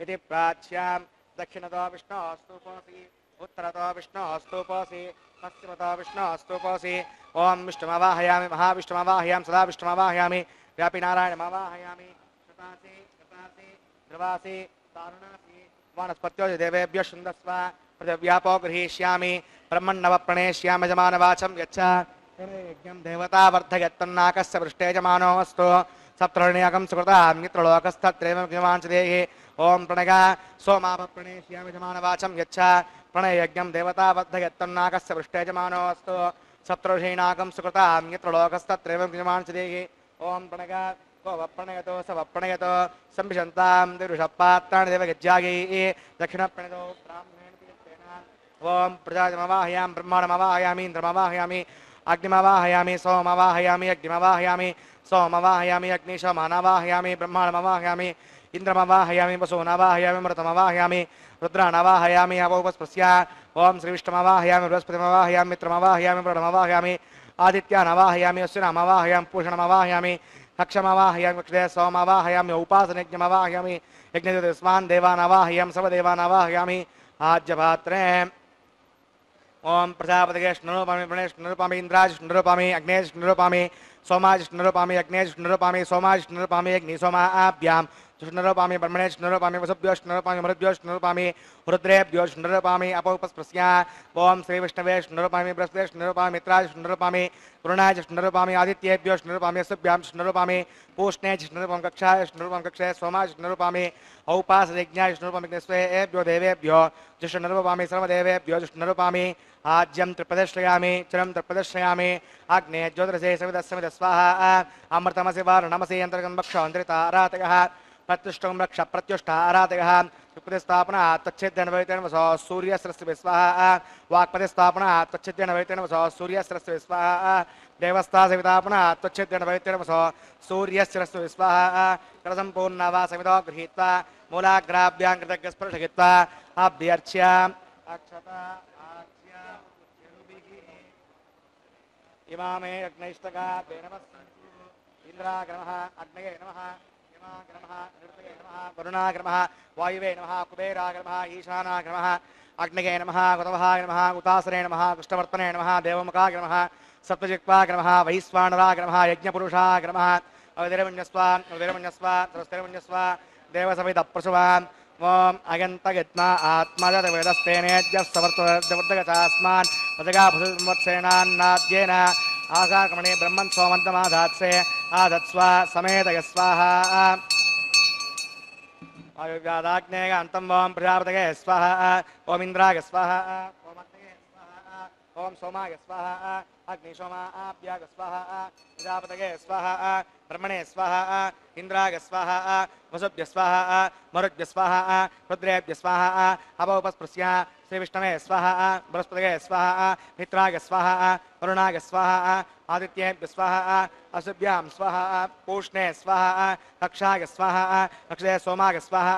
[SPEAKER 1] इति प्राच्यां दक्षिणतो विष्णोस्तूपोऽसि उत्तरतो विष्णोस्तूपोऽसि पश्चिमतो विष्णोस्तूपोऽसि ॐ विष्णुमवाहयामि महाविष्णुमवाहयामि सदा विष्णुमवाहयामि व्यापिनारायणमवाहयामि शतासि शतासि ध्रुवासि तारुणासि वनस्पत्यो देवेभ्य शुन्दस्व पृथिव्यापो गृहीष्यामि ब्रह्मण्णव प्रणेष्यामि जमानवाचं यच्छ यज्ञं देवता वर्धयत्तन्नाकस्य पृष्टे जमानोऽस्तु सप्तरण्याकं सुकृतां मित्रलोकस्तत्रैव विमाञ्च देहि ओम प्रणग सोमापणेश्याजमानवाचम यच्छ प्रणयज्ञम देवता बद्धयत्तन्नाकस्य पृष्ठयजमानोऽस्तु शत्रुषीणाकं सुकृतां यत्र लोकस्तत्रैवं यजमान् चिदेहि ओम प्रणग तो स वप्रणयतो सम्भिषन्तां दिरुषपात्राणि देवगज्जायै दक्षिण प्रणत ओम प्रजाजमवाहयाम ब्रह्मणमवाहयामी इंद्रमवाहयामी अग्निमवाहयामी सोमवाहयामी अग्निमवाहयामी सोमवाहयामी अग्निशमानवाहयामि ब्रह्मणमवाहयामी इंद्रमवाहयामि वसूनावाहयामि मृतमवाहयामि रुद्राणवाहयामि अवोपस्पृश्य ओम श्रीविष्णुमवाहयामि बृहस्पतिमवाहयामि मित्रमवाहयामि प्रणमवाहयामि आदित्यानवाहयामि अश्विनामवाहयामि पूषणमवाहयामि हक्षमवाहयामि वक्षदे सोमवाहयामि उपासनयज्ञमवाहयामि यज्ञस्मान् देवानवाहयामि सर्वदेवानवाहयामि आज्यभात्रे ओम प्रजापतिगे स्नुरूपामि प्रणेश स्नुरूपामि इंद्राज स्नुरूपामि अग्नेश स्नुरूपामि सोमाज स्नुरूपामि अग्नेश स्नुरूपामि सोमाज अग्नि सोमा आभ्याम कृष्णरपामि ब्रह्मणे कृष्णरपामि वसभ्यो कृष्णरपामि मरुद्भ्यो कृष्णरपामि रुद्रेभ्यो कृष्णरपामि अपौपस्पृश्या ओम श्री विष्णवे कृष्णरपामि बृहस्पते कृष्णरपामि मित्राय कृष्णरपामि वरुणाय कृष्णरपामि आदित्येभ्यो कृष्णरपामि अस्भ्यां कृष्णरपामि पूष्णे कृष्णरपामि कक्षाय कृष्णरपामि कक्षाय सोमाय कृष्णरपामि औपास यज्ञाय कृष्णरपामि ज्ञस्वेभ्यो देवेभ्यो कृष्णरपामि सर्वदेवेभ्यो कृष्णरपामि आज्यं त्रिप्रदर्शयामि चिरं त्रिप्रदर्शयामि आग्ने ज्योतिरसे सविदस्समिदस्वाहा अमृतमसि वारणमसि अन्तर्गं वक्षान्तरितारातकः प्रतिष्ठं रक्ष प्रत्युष्ठः आराधयः युक्तिस्थापनः तच्छेद्येन भवितेन वसः सूर्यसरस्वती स्वाहा वाक्पतिस्थापनः तच्छेद्येन भवितेन वसः सूर्यसरस्वती विस्वाहा देवस्था सवितापनः तच्छेद्येन भवितेन वसः सूर्यसरस्वती विस्वाहा कृतसम्पूर्णा वा समितो गृहीत्वा मूलाग्राभ्यां कृतज्ञस्पृशयित्वा अभ्यर्च्य अक्षता इमामे अग्नैष्टका देनवः इन्द्राग्रमः अग्नये नमः वरुणाग्रमः वायुवे नमः कुबेराग्रमः ईशानाग्रमः अग्निगे नमः कुतवहाय नमः उतासरे नमः कृष्णवर्तने नमः देवमुखाग्रमः सत्त्वजिक्वाग्रमः वैश्वानराग्रमः यज्ञपुरुषाग्रमः अवधिरमन्यस्वा अवधिरमन्यस्वा सरस्तिरमन्यस्वा देवसविदप्रसुवान् ॐ अगन्तगत्मा आत्मजवेदस्तेनेद्यः समर्थवर्धगचास्मान् पदगा भुसंवत्सेनान्नाद्येन आकाकमणे ब्रह्मन् सोमन्तमाधात्से आधत्स्व समेतय स्वाहा आयुर्व्यादाग्नेय अन्तं ओं प्रजापतये स्वाहा ॐ इन्द्राय स्वाहा ॐ अग्नये स्वाहा ॐ सोमाय स्वाहा अग्निशोमाभ्याग स्वाहा प्रजापतये स्वाहा ब्रह्मणे स्वाहा इन्द्राय स्वाहा वसुभ्य स्वाहा मरुद्भ्य स्वाहा रुद्रेभ्य स्वाहा हवोपस्पृश्य श्रीविष्णवे स्वाहा बृहस्पतये स्वाहा मित्राय स्वाहा अरुणाग स्वाहा आदित्येभ्य स्वाहा अशुभ्यां स्वाहा पूष्णे स्वाहा रक्षाग स्वाहा रक्षे सोमाग स्वाहा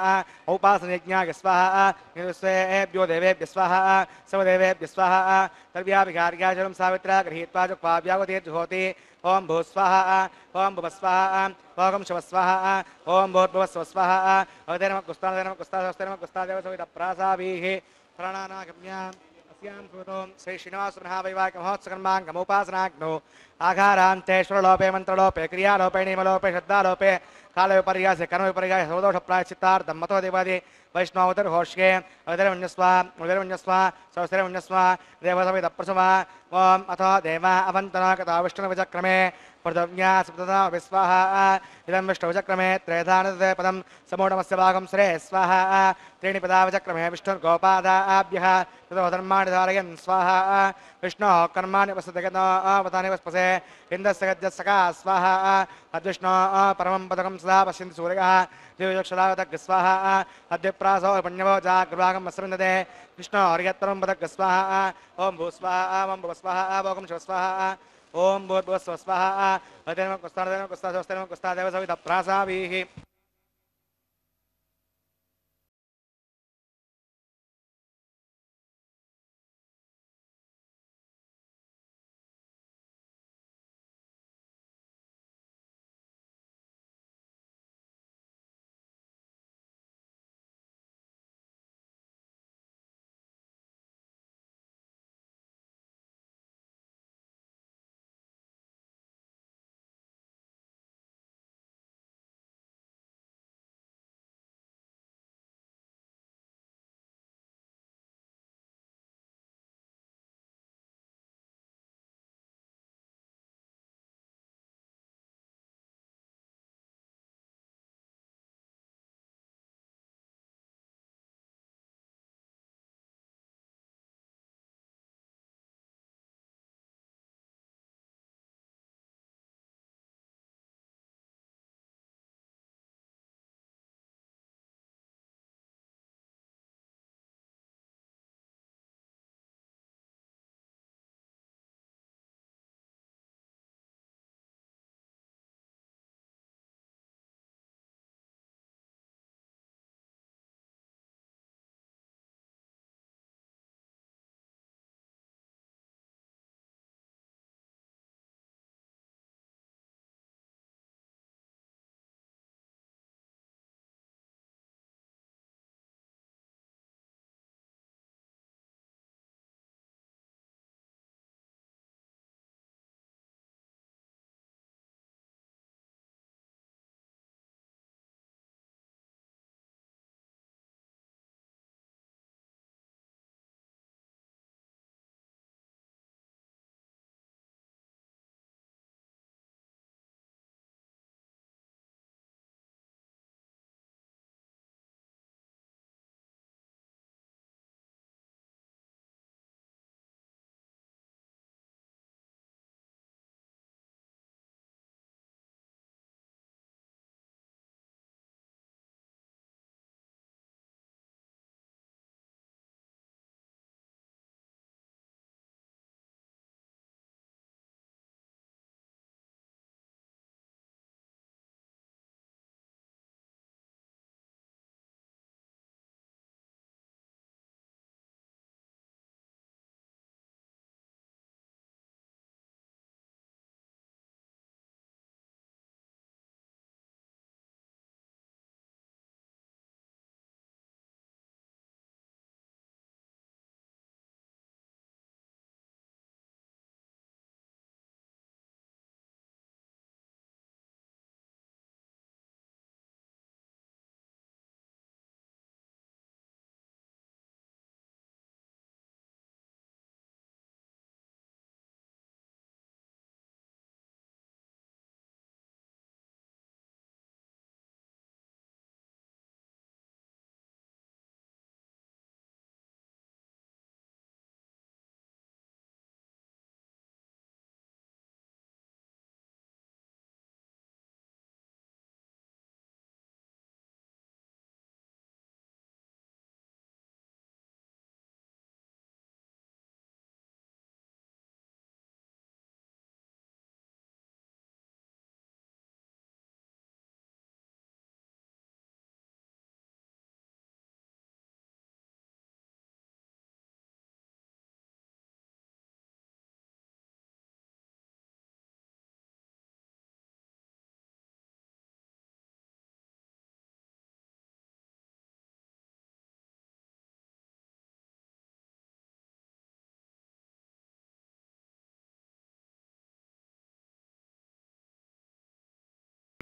[SPEAKER 1] औपासनयज्ञाग स्वाहा निरुस्वेभ्यो देवेभ्य स्वाहा सर्वदेवेभ्य स्वाहा सर्व्याभिघार्याचरं सावित्रा गृहीत्वा जुक्वाव्यावतीर्जुहोति ॐ भूस्वाहा ॐ भुवस्वाहा ओगं शिवस्वाहा ॐ भूर्भुवस्वस्वाहा अवतैनमकुस्तानमकुस्तास्तानमकुस्तादेवसवितप्रासाभिः प्राणानागम्याम् अस्यां सूतो श्री श्रीनिवासमहावैवाकमहोत्सकर्माङ्गमुपासनाग्नो आघारान्तेश्वरलोपे मन्त्रलोपे क्रियालोपे नियमलोपे श्रद्धालोपे कालविपर्यासे कर्मविपर्यासे सौदोषप्रायश्चित्तार्थं मतो देवादि वैष्णवोदर्घोष्ये अवधिरमन्यस्व उदरमन्यस्व सौस्थिरमन्यस्व देवसविदप्रसुमा ओम् अथ देवा अवन्तनकथा प्रथम्या सप्तदा विस्वाहा इदं विष्णुचक्रमे त्रयधानते पदम समूढमस्य भागं श्रे स्वाहा त्रीणि पदावचक्रमे विष्णुर्गोपादाभ्यः ततो धर्माणि धारयन् स्वाहा विष्णोः कर्माणि वसतगतो पदानि वस्पसे इन्दस्य गद्यस्सका स्वाहा अद्विष्णो परमं पदकं सदा पश्य सूर्य देवचक्षुरावतग् स्वाहा अद्यप्रासो पुण्यवो जाग्रभागम् अस्मिन्दते कृष्णो हरियत्परं पदग् स्वाहा ॐ भूस्वाहा ॐ भुवस्वाहा भोगं शिवस्वाहा ओम भूर्भुवस्व स्वाहा हते नमः कुस्तादेव कुस्तादेव कुस्तादेव सवितप्रासाभिः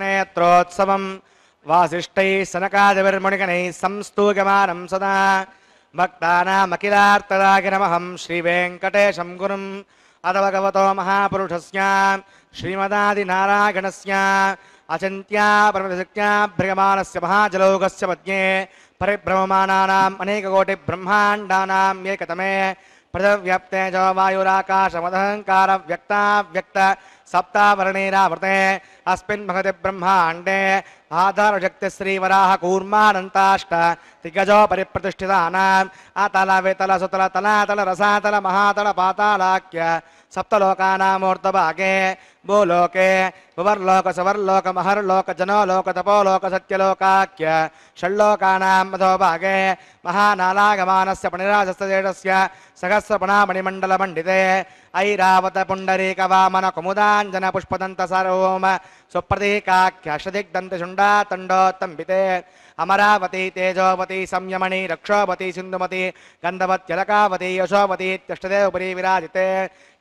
[SPEAKER 1] नेत्रोत्सवम् वासिष्ठैः सनकादिभिर्मुणिगणैः संस्तूयमानं सदा भक्तानामखिलार्तदागिनमहं श्रीवेङ्कटेशं गुरुम् अधवगवतो महापुरुषस्य श्रीमदादिनारायणस्य अचिन्त्या परमशक्त्या भ्रियमाणस्य महाजलौकस्य पद्ये परिभ्रममाणानाम् अनेककोटिब्रह्माण्डानाम् एकतमे पृथिव्यप्ते च वायुराकाशमदहङ्कारव्यक्ताव्यक्त सप्तावर्णेरावृते वृते भगति ब्रह्माण्डे आधारशक्तिश्रीवराः कूर्मानन्ताष्ट दिग्गजो परिप्रतिष्ठितानाम् अतल वितल सुतल तलातल रसातल महातल पातालाख्य सप्तलोकानामूर्तभागे भूलोके भुवर्लोक सवर्लोक महर्लोक जनोलोक तपोलोक सत्यलोकाख्य षड्लोकानां मधोभागे महानालागमानस्य पणिराजस्तजेडस्य सहस्रपणामणिमण्डलमण्डिते ऐरावत पुण्डरीकवामन कुमुदाञ्जनपुष्पदन्तसरोम सुप्रतीकाख्य शदिग्दन्तशुण्डातण्डोत्तम्बिते अमरावती तेजोवती संयमणि रक्षोवती सिंधुमती गन्धवत्यलकावती यशोवती तिष्ठते उपरि विराजते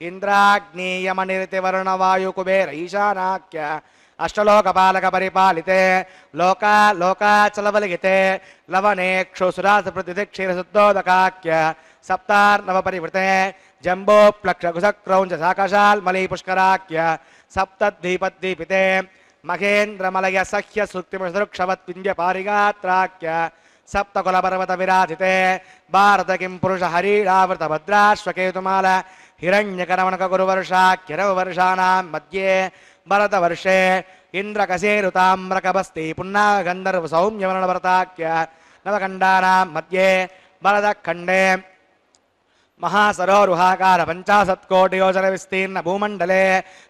[SPEAKER 1] इन्द्राग्नीयमनिर्तिवर्णवायुकुबेरैशानाख्य परिपालिते लोका लोकाचलवलिते लवने क्षुसुरासप्रतिक्षीरशुद्धोदकाख्य साकाशाल मलि पुष्कराख्य सप्तद्वीपद्वीपिते మహేంద్రమలయ సహ్య సూక్తిమృక్షవత్ వింధ్య పారిగాత్రాఖ్య పర్వత విరాజితే భారత కిం పురుష హరీడావృత భద్రాశ్వకేతుమాల హిరణ్యకరమణక గురువర్షాఖ్యరవ వర్షాణం మధ్యే భరతవర్షే ఇంద్రకసేరుతామ్రకబస్తి పున్నాగంధర్వ సౌమ్యమరణభరతాఖ్య నవఖండానాం మధ్యే భరతఖండే మహాసరోరుహాకార పంచాశత్కోటి యోజన విస్తీర్ణ భూమండలే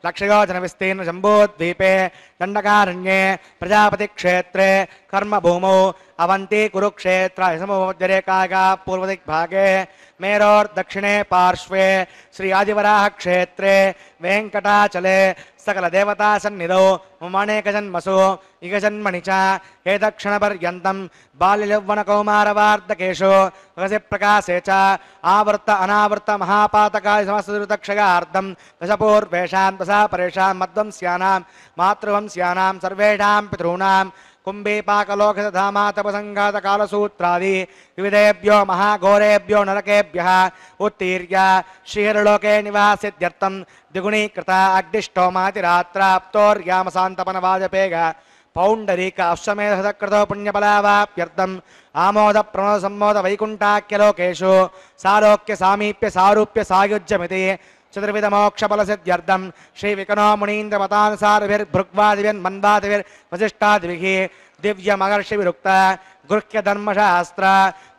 [SPEAKER 1] లక్షయోజన విస్తీర్ణ శంభోద్వీపే दंडकारण्ये प्रजापति क्षेत्रे कर्म भूमौ अवंती कुरुक्षेत्र पूर्व दिग्भागे पूर्वदिक् दक्षिणे पार्श्वे श्री आदिवराह क्षेत्रे वेंकटाचले सकल देवता सन्निधौ ममणेक जन्मसु इक जन्मणि च हे दक्षिण पर्यन्तं बाल्यलौवन कौमारवार्धकेषु रसि प्रकाशे च आवर्त अनावर्त महापातकाय समस्तदृतक्षगार्धं दशपूर्वेषां दशापरेषां मध्वंस्यानां मातृवंश वंश्याम सर्वेशा पितॄणां कुंभे पाकलोक पाकलोकधामा तपसंघात कालसूत्रादि विविधेभ्यो महाघोरेभ्यो नरकेभ्य उत्तीर्य शीर्लोके निवासित्यर्थं द्विगुणीकृता आमोद पौण्डरीक अश्वमेधकृतो वैकुंठाख्यलोकेशु सारोक्य सामीप्य सारूप्य सायुज्यमिति चतुर्विध मोक्ष बल सिद्ध्यर्थम श्री विकनो मुनीन्द्र मतानुसारभिर्भृग्वादिभिर् मन्वादिभिर् वसिष्ठादिभिः दिव्य महर्षि विरुक्त गृह्य धर्मशास्त्र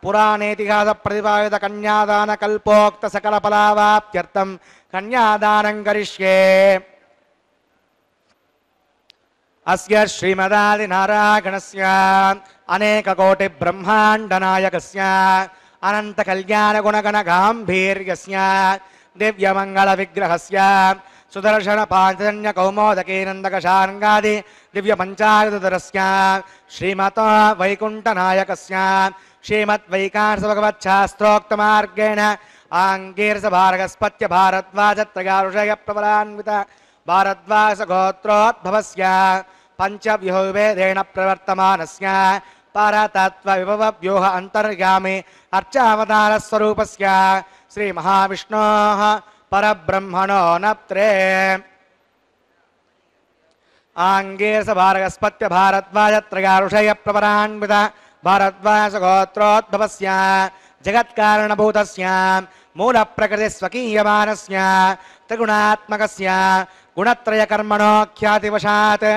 [SPEAKER 1] पुराणेतिहास प्रतिपादित कन्यादान कल्पोक्त सकल फलावाप्यर्थम कन्यादान करिष्ये अस्य श्रीमदादि नारायणस्य अनेक कोटि ब्रह्मांड नायकस्य अनंत श्रीमदादिनारायणस्य अनेककोटिब्रह्माण्डनायकस्य गांभीर्यस्य विग्रह सुदर्शन दिव्यमङ्गलविग्रहस्य सुदर्शनपाञ्चजन्यकौमोदकीनन्दकशार्ङ्गादि पंच श्रीमतः वैकुण्ठनायकस्य श्रीमद्वैकार्सभगवच्छास्त्रोक्तमार्गेण आङ्गीर्सभार्गस्पत्यभारद्वाजत्रयारुषयप्रबलान्वित तत्व पञ्चव्योवेदेण प्रवर्तमानस्य पारातत्त्वविभवव्यूह अन्तर्यामि अर्चावतारस्वरूपस्य श्री श्रीमहाविष्णोः परब्रह्मणो नप्त्रे आङ्गीर्सभारगस्पत्यभारद्वाजत्रगारुषयप्रवरान्वित भारद्वाजगोत्रोद्भवस्य जगत्कारणभूतस्य मूलप्रकृतिस्वकीयमानस्य त्रिगुणात्मकस्य गुणत्रयकर्मणोख्यातिवशात्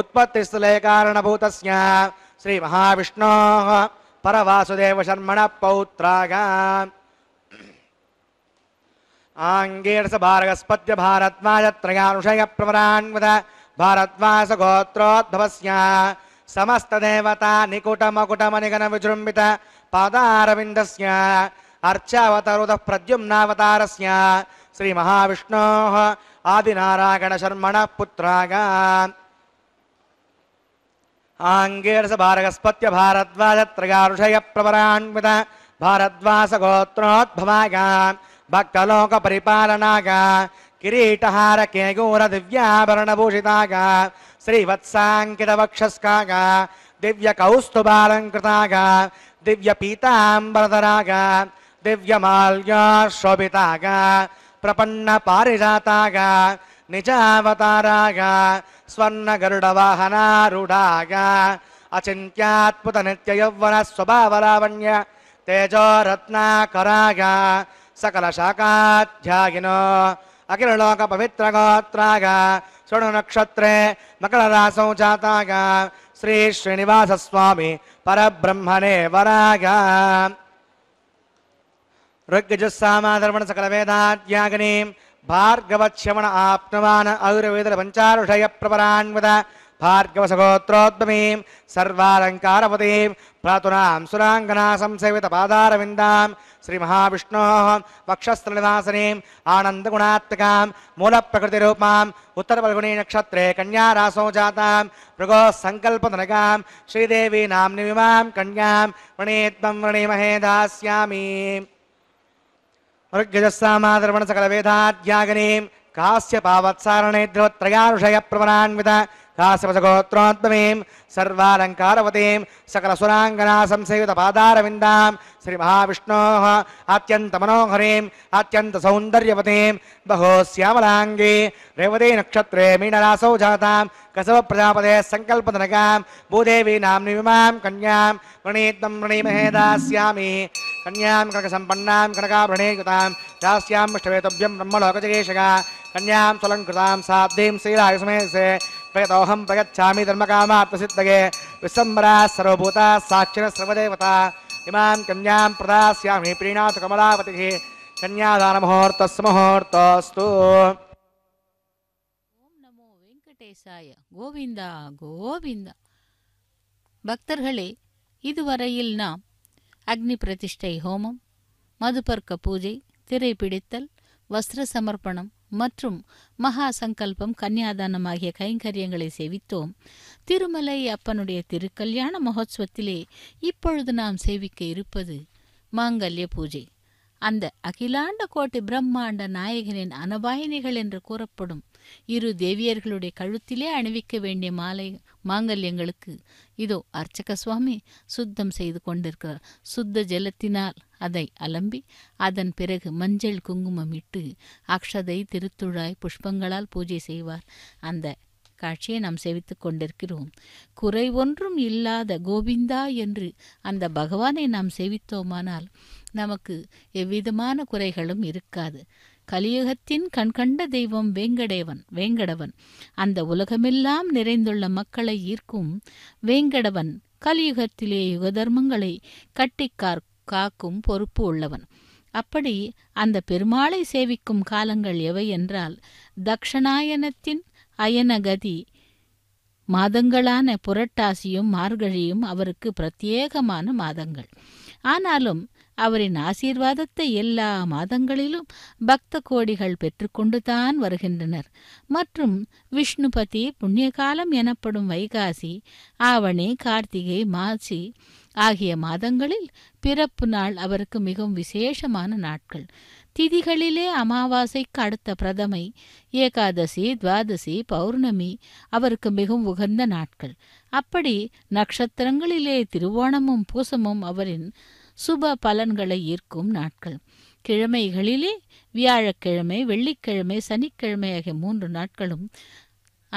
[SPEAKER 1] उत्पत्तिस्थले कारणभूतस्य श्रीमहाविष्णोः शर्मण पौत्रागा आङ्गीर्स भारगस्पत्य भारत्वाय त्रयानुषय प्रवरान्वद भारत्वास गोत्रोद्भवस्या समस्तदेवता निकुटमकुटमनिगन विजृम्बित पादारविन्दस्य अर्चावतरुदः प्रद्युम्नावतारस्य श्रीमहाविष्णोः आदिनारायणशर्मणः पुत्राग आङ्गीर्स भारगस्पत्य भारद्वाज त्रयानुषय प्रवरान्वित भारद्वास गोत्रोद्भवायाम् भक्तलोक परिपालनाग किरीटहार केगूर दिव्याभरण भूषिताग श्रीवत्सांकित वक्षस्काग दिव्य कौस्तुभालंकृताग दिव्य पीतांबरधराग दिव्य माल्य शोभिताग प्रपन्न पारिजाताग निजावताराग स्वर्ण गरुडवाहनारूढाग अचिंत्यात्पुत नित्य यौवन स्वभावलावण्य तेजो रत्नाकराग सकल सकलशाकाध्यायिनो अखिलोक पवित्र गोत्राग स्वर्ण नक्षत्रे मकर रासौ जाताग श्री श्रीनिवास स्वामी परब्रह्मणे वराग ऋग्जुस्सामाधर्मण सकल वेदाज्ञागिनी भार्गवक्षमण आप्तवान आयुर्वेद पंचारुषय प्रपरान्वद भार्गवसगोत्रोद्यमीं सर्वालङ्कारपतीं सुरांगना संसेवित संसेवितपादारविन्दां श्री श्रीमहाविष्णोः वक्षस्थलनिवासनीम् आनन्दगुणात्मकाम् मूलप्रकृतिरूपाम् उत्तरफल्गुणीनक्षत्रे कन्यारासौ जातां मृगोः सङ्कल्पधनकां श्रीदेवी नाम्नि विमां कन्यां वृणीत्वं वृणीमहे दास्यामि मृग्यजस्सामादर्पणसकलवेदाध्यागनीं कास्य पावत्सारणेद्रवत्रयानुषयप्रवणान्वित काश्यपसगोत्रोत्तमीं सर्वालङ्कारवतीं सकलसुराङ्गना संसेवितपादारविन्दां श्रीमहाविष्णोः अत्यन्तमनोहरीम् अत्यन्तसौन्दर्यवतीं बहोश्यामलाङ्गी रेवती नक्षत्रे मीनरासौ जातां कसवप्रजापतेः सङ्कल्पतनकां भूदेवी नाम्नि विमां कन्यां प्रणीतं प्रणीमहे दास्यामि कन्यां कनकसम्पन्नां कनकाभृणीकृतां दास्यां ब्रह्मलोकजगेशगा कन्यां स्वलङ्कृतां साब्दीं श्रीरायुसमे प्रयतोऽहं प्रगच्छामि धर्मकामात्मसिद्धये विसम्बराः सर्वभूताः साक्षिणः सर्वदेवता इमां कन्यां
[SPEAKER 2] प्रदास्यामि प्रीणातु कमलावतिः
[SPEAKER 1] कन्यादानमुहूर्तस्मुहूर्तस्तु
[SPEAKER 2] ஓம் நமோ வெங்கடேசாய கோவிந்தா கோவிந்தா பக்தர்களே இதுவரையில் நாம் அக்னி பிரதிஷ்டை ஹோமம் மதுபர்க்க பூஜை திரை பிடித்தல் வஸ்திர சமர்ப்பணம் மற்றும் மகா சங்கல்பம் கன்னியாதானம் ஆகிய கைங்கரியங்களை சேவித்தோம் திருமலை அப்பனுடைய திருக்கல்யாண மகோத்சவத்திலே இப்பொழுது நாம் சேவிக்க இருப்பது மாங்கல்ய பூஜை அந்த அகிலாண்ட கோட்டை பிரம்மாண்ட நாயகனின் அனபாயினிகள் என்று கூறப்படும் இரு தேவியர்களுடைய கழுத்திலே அணிவிக்க வேண்டிய மாலை மாங்கல்யங்களுக்கு இதோ அர்ச்சக சுவாமி சுத்தம் செய்து கொண்டிருக்கிறார் சுத்த ஜலத்தினால் அதை அலம்பி அதன் பிறகு மஞ்சள் குங்குமம் இட்டு அக்ஷதை திருத்துழாய் புஷ்பங்களால் பூஜை செய்வார் அந்த காட்சியை நாம் செவித்து கொண்டிருக்கிறோம் குறை ஒன்றும் இல்லாத கோவிந்தா என்று அந்த பகவானை நாம் செவித்தோமானால் நமக்கு எவ்விதமான குறைகளும் இருக்காது கலியுகத்தின் கண்கண்ட தெய்வம் வேங்கடேவன் வேங்கடவன் அந்த உலகமெல்லாம் நிறைந்துள்ள மக்களை ஈர்க்கும் வேங்கடவன் கலியுகத்திலே யுகதர்மங்களை கட்டிக்கார் காக்கும் பொறுப்பு உள்ளவன் அப்படி அந்த பெருமாளை சேவிக்கும் காலங்கள் எவை என்றால் தக்ஷணாயனத்தின் அயனகதி மாதங்களான புரட்டாசியும் மார்கழியும் அவருக்கு பிரத்யேகமான மாதங்கள் ஆனாலும் அவரின் ஆசீர்வாதத்தை எல்லா மாதங்களிலும் பக்த கோடிகள் பெற்றுக்கொண்டுதான் வருகின்றனர் மற்றும் விஷ்ணுபதி புண்ணிய காலம் எனப்படும் வைகாசி ஆவணி கார்த்திகை மாசி ஆகிய மாதங்களில் பிறப்பு நாள் அவருக்கு மிகவும் விசேஷமான நாட்கள் திதிகளிலே அமாவாசைக்கு அடுத்த பிரதமை ஏகாதசி துவாதசி பௌர்ணமி அவருக்கு மிகவும் உகந்த நாட்கள் அப்படி நட்சத்திரங்களிலே திருவோணமும் பூசமும் அவரின் சுப பலன்களை ஈர்க்கும் நாட்கள் கிழமைகளிலே வியாழக்கிழமை வெள்ளிக்கிழமை சனிக்கிழமை ஆகிய மூன்று நாட்களும்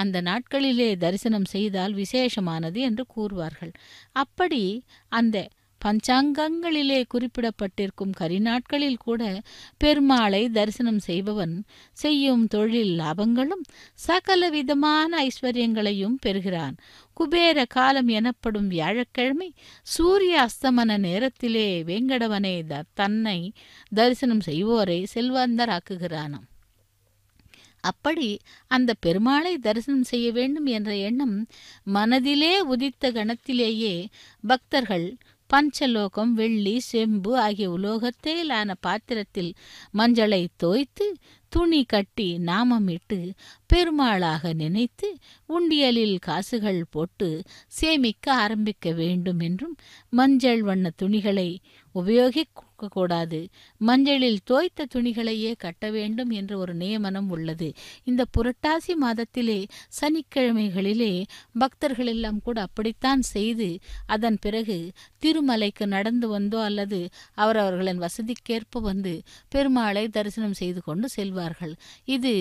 [SPEAKER 2] அந்த நாட்களிலே தரிசனம் செய்தால் விசேஷமானது என்று கூறுவார்கள் அப்படி அந்த பஞ்சாங்கங்களிலே குறிப்பிடப்பட்டிருக்கும் கரிநாட்களில் கூட பெருமாளை தரிசனம் செய்பவன் செய்யும் தொழில் லாபங்களும் சகல விதமான ஐஸ்வர்யங்களையும் பெறுகிறான் குபேர காலம் எனப்படும் வியாழக்கிழமை சூரிய அஸ்தமன நேரத்திலே வேங்கடவனை தன்னை தரிசனம் செய்வோரை செல்வந்தராக்குகிறானாம் அப்படி அந்த பெருமாளை தரிசனம் செய்ய வேண்டும் என்ற எண்ணம் மனதிலே உதித்த கணத்திலேயே பக்தர்கள் பஞ்சலோகம் வெள்ளி செம்பு ஆகிய உலோகத்தேலான பாத்திரத்தில் மஞ்சளை தோய்த்து துணி கட்டி நாமமிட்டு பெருமாளாக நினைத்து உண்டியலில் காசுகள் போட்டு சேமிக்க ஆரம்பிக்க வேண்டும் என்றும் மஞ்சள் வண்ண துணிகளை உபயோகிக்கும் கூடாது மஞ்சளில் தோய்த்த துணிகளையே கட்ட வேண்டும் என்ற ஒரு நியமனம் உள்ளது இந்த புரட்டாசி மாதத்திலே சனிக்கிழமைகளிலே பக்தர்கள் எல்லாம் கூட அப்படித்தான் செய்து அதன் பிறகு திருமலைக்கு நடந்து வந்தோ அல்லது அவரவர்களின் வசதிக்கேற்ப வந்து பெருமாளை தரிசனம் செய்து கொண்டு செல்வார்கள் இது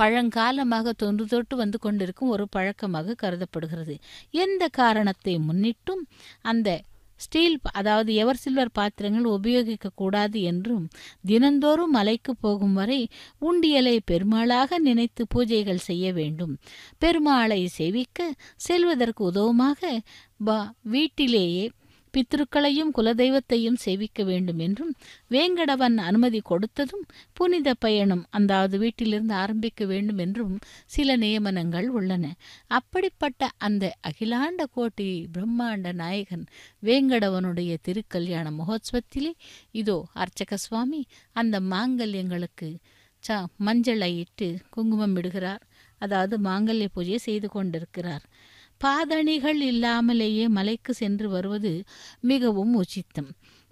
[SPEAKER 2] பழங்காலமாக தொன்று தொட்டு வந்து கொண்டிருக்கும் ஒரு பழக்கமாக கருதப்படுகிறது எந்த காரணத்தை முன்னிட்டும் அந்த ஸ்டீல் அதாவது எவர் சில்வர் பாத்திரங்கள் உபயோகிக்கக்கூடாது என்றும் தினந்தோறும் மலைக்கு போகும் வரை உண்டியலை பெருமாளாக நினைத்து பூஜைகள் செய்ய வேண்டும் பெருமாளை செவிக்க செல்வதற்கு உதவுமாக வீட்டிலேயே பித்ருக்களையும் குலதெய்வத்தையும் சேவிக்க வேண்டும் என்றும் வேங்கடவன் அனுமதி கொடுத்ததும் புனித பயணம் அந்தாவது வீட்டிலிருந்து ஆரம்பிக்க வேண்டும் என்றும் சில நியமனங்கள் உள்ளன அப்படிப்பட்ட அந்த அகிலாண்ட கோட்டி பிரம்மாண்ட நாயகன் வேங்கடவனுடைய திருக்கல்யாண மகோத்சவத்திலே இதோ அர்ச்சக சுவாமி அந்த மாங்கல்யங்களுக்கு ச மஞ்சளை இட்டு குங்குமம் இடுகிறார் அதாவது மாங்கல்ய பூஜையை செய்து கொண்டிருக்கிறார் பாதணிகள் இல்லாமலேயே மலைக்கு சென்று வருவது மிகவும் உச்சித்தம்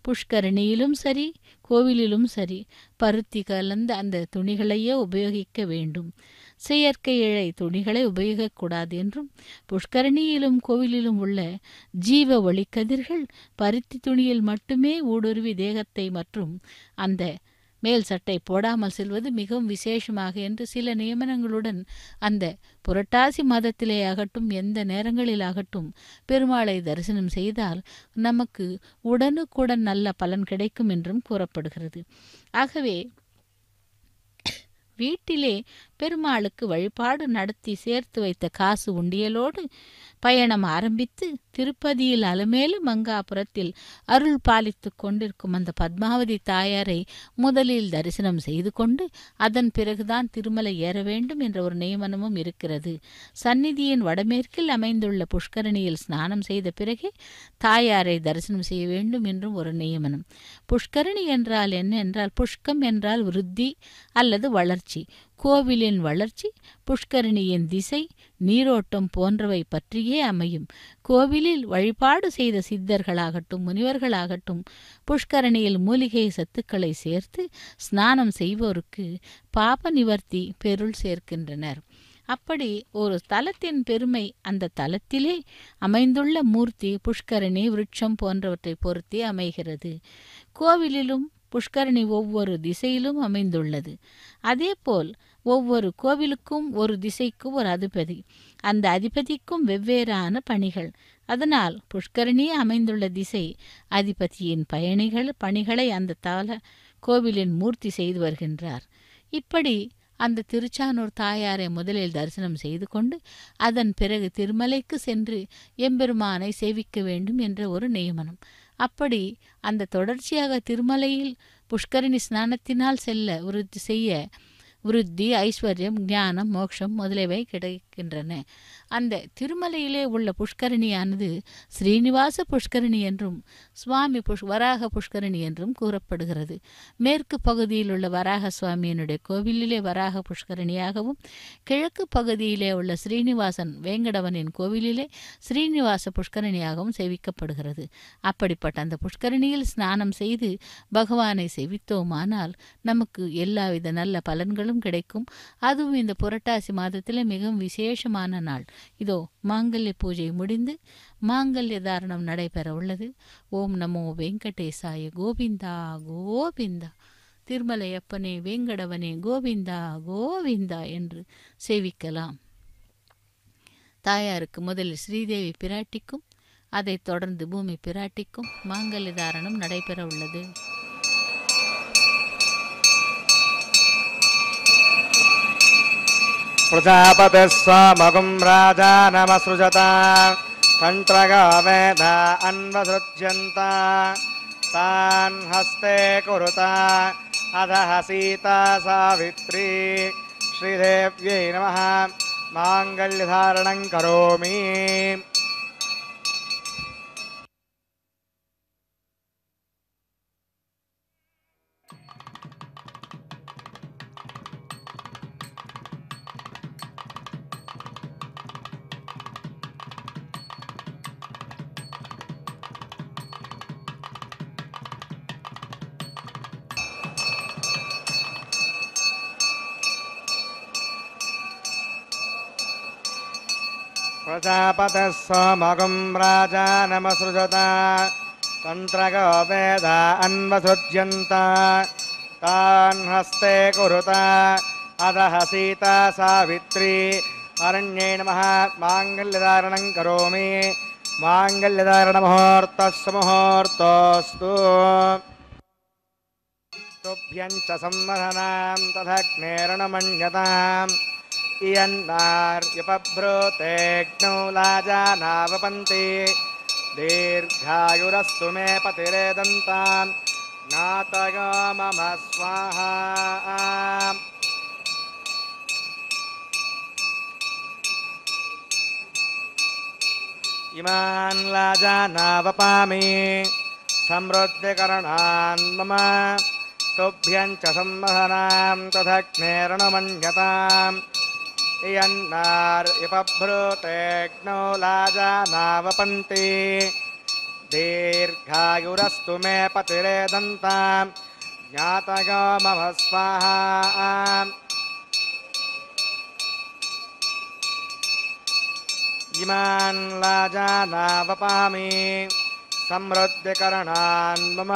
[SPEAKER 2] புஷ்கரணியிலும் சரி கோவிலிலும் சரி பருத்தி கலந்த அந்த துணிகளையே உபயோகிக்க வேண்டும் செயற்கை இழை துணிகளை உபயோகிக்கக்கூடாது என்றும் புஷ்கரணியிலும் கோவிலிலும் உள்ள ஜீவ ஒளிக்கதிர்கள் பருத்தி துணியில் மட்டுமே ஊடுருவி தேகத்தை மற்றும் அந்த மேல் சட்டை போடாமல் செல்வது மிகவும் விசேஷமாக என்று சில நியமனங்களுடன் அந்த புரட்டாசி மாதத்திலே ஆகட்டும் எந்த நேரங்களில் அகட்டும் பெருமாளை தரிசனம் செய்தால் நமக்கு உடனுக்குடன் நல்ல பலன் கிடைக்கும் என்றும் கூறப்படுகிறது ஆகவே வீட்டிலே பெருமாளுக்கு வழிபாடு நடத்தி சேர்த்து வைத்த காசு உண்டியலோடு பயணம் ஆரம்பித்து திருப்பதியில் அலுமேலும் மங்காபுரத்தில் அருள் பாலித்துக் கொண்டிருக்கும் அந்த பத்மாவதி தாயாரை முதலில் தரிசனம் செய்து கொண்டு அதன் பிறகுதான் திருமலை ஏற வேண்டும் என்ற ஒரு நியமனமும் இருக்கிறது சந்நிதியின் வடமேற்கில் அமைந்துள்ள புஷ்கரணியில் ஸ்நானம் செய்த பிறகே தாயாரை தரிசனம் செய்ய வேண்டும் என்றும் ஒரு நியமனம் புஷ்கரணி என்றால் என்ன என்றால் புஷ்கம் என்றால் விருத்தி அல்லது வளர்ச்சி கோவிலின் வளர்ச்சி புஷ்கரணியின் திசை நீரோட்டம் போன்றவை பற்றியே அமையும் கோவிலில் வழிபாடு செய்த சித்தர்களாகட்டும் முனிவர்களாகட்டும் புஷ்கரணியில் மூலிகை சத்துக்களை சேர்த்து ஸ்நானம் செய்வோருக்கு பாப நிவர்த்தி பெருள் சேர்க்கின்றனர் அப்படி ஒரு தலத்தின் பெருமை அந்த தலத்திலே அமைந்துள்ள மூர்த்தி புஷ்கரணி விருட்சம் போன்றவற்றை பொருத்தி அமைகிறது கோவிலிலும் புஷ்கரணி ஒவ்வொரு திசையிலும் அமைந்துள்ளது அதேபோல் ஒவ்வொரு கோவிலுக்கும் ஒரு திசைக்கு ஒரு அதிபதி அந்த அதிபதிக்கும் வெவ்வேறான பணிகள் அதனால் புஷ்கரணி அமைந்துள்ள திசை அதிபதியின் பயணிகள் பணிகளை அந்த தால கோவிலின் மூர்த்தி செய்து வருகின்றார் இப்படி அந்த திருச்சானூர் தாயாரை முதலில் தரிசனம் செய்து கொண்டு அதன் பிறகு திருமலைக்கு சென்று எம்பெருமானை சேவிக்க வேண்டும் என்ற ஒரு நியமனம் அப்படி அந்த தொடர்ச்சியாக திருமலையில் புஷ்கரணி ஸ்நானத்தினால் செல்ல உறுதி செய்ய விருத்தி ஐஸ்வர்யம் ஞானம் மோட்சம் முதலியவை கிடை கொண்டிருக்கின்றன அந்த திருமலையிலே உள்ள புஷ்கரணியானது ஸ்ரீனிவாச புஷ்கரணி என்றும் சுவாமி புஷ் வராக புஷ்கரணி என்றும் கூறப்படுகிறது மேற்கு பகுதியில் உள்ள வராக சுவாமியினுடைய கோவிலிலே வராக புஷ்கரணியாகவும் கிழக்கு பகுதியிலே உள்ள ஸ்ரீனிவாசன் வேங்கடவனின் கோவிலிலே ஸ்ரீனிவாச புஷ்கரணியாகவும் சேவிக்கப்படுகிறது அப்படிப்பட்ட அந்த புஷ்கரணியில் ஸ்நானம் செய்து பகவானை சேவித்தோமானால் நமக்கு எல்லாவித நல்ல பலன்களும் கிடைக்கும் அதுவும் இந்த புரட்டாசி மாதத்தில் மிகவும் விசேஷ விசேஷமான நாள் இதோ மாங்கல்ய பூஜை முடிந்து மாங்கல்ய தாரணம் நடைபெற உள்ளது ஓம் நமோ வெங்கடேசாய கோவிந்தா கோவிந்தா திருமலையப்பனே வேங்கடவனே கோவிந்தா கோவிந்தா என்று சேவிக்கலாம் தாயாருக்கு முதலில் ஸ்ரீதேவி பிராட்டிக்கும் அதைத் தொடர்ந்து பூமி பிராட்டிக்கும் மாங்கல்ய தாரணம் நடைபெற உள்ளது
[SPEAKER 1] प्रजापतिः स मगुं राजा अन्वसृज्यन्ता तान् हस्ते कुरुता अधः सीता सावित्री श्रीदेव्यै नमः माङ्गल्यधारणं करोमि प्रजापतिः सोमगुं राजानमसृजता तन्त्रगो वेद अन्वसृज्यन्त तान् हस्ते कुरुता अधः सीता सावित्री अरण्ये नमः माङ्गल्यधारणं करोमि माङ्गल्यधारणमुहूर्तः समुहूर्तोऽस्तु तुभ्यं च संवहनां तदग्नेरणमन्यताम् इयन्नार्यपभ्रूतेऽग्नौ लाजानावपन्ति दीर्घायुरस्तु मे पतिरेदन्तान् ज्ञातयो मम स्वाहा इमान् लाजानावपामि समृद्धिकरणान् मम तुभ्यं च संवहनां तदग्नेरणमन्यताम् यन्नार् इपभ्रूतेऽग्नो लाजानावपन्ति दीर्घायुरस्तु मे पतिरेदन्तां ज्ञातगो मम स्वाहा इमान् लाजानावपामि समृद्धिकरणान् मम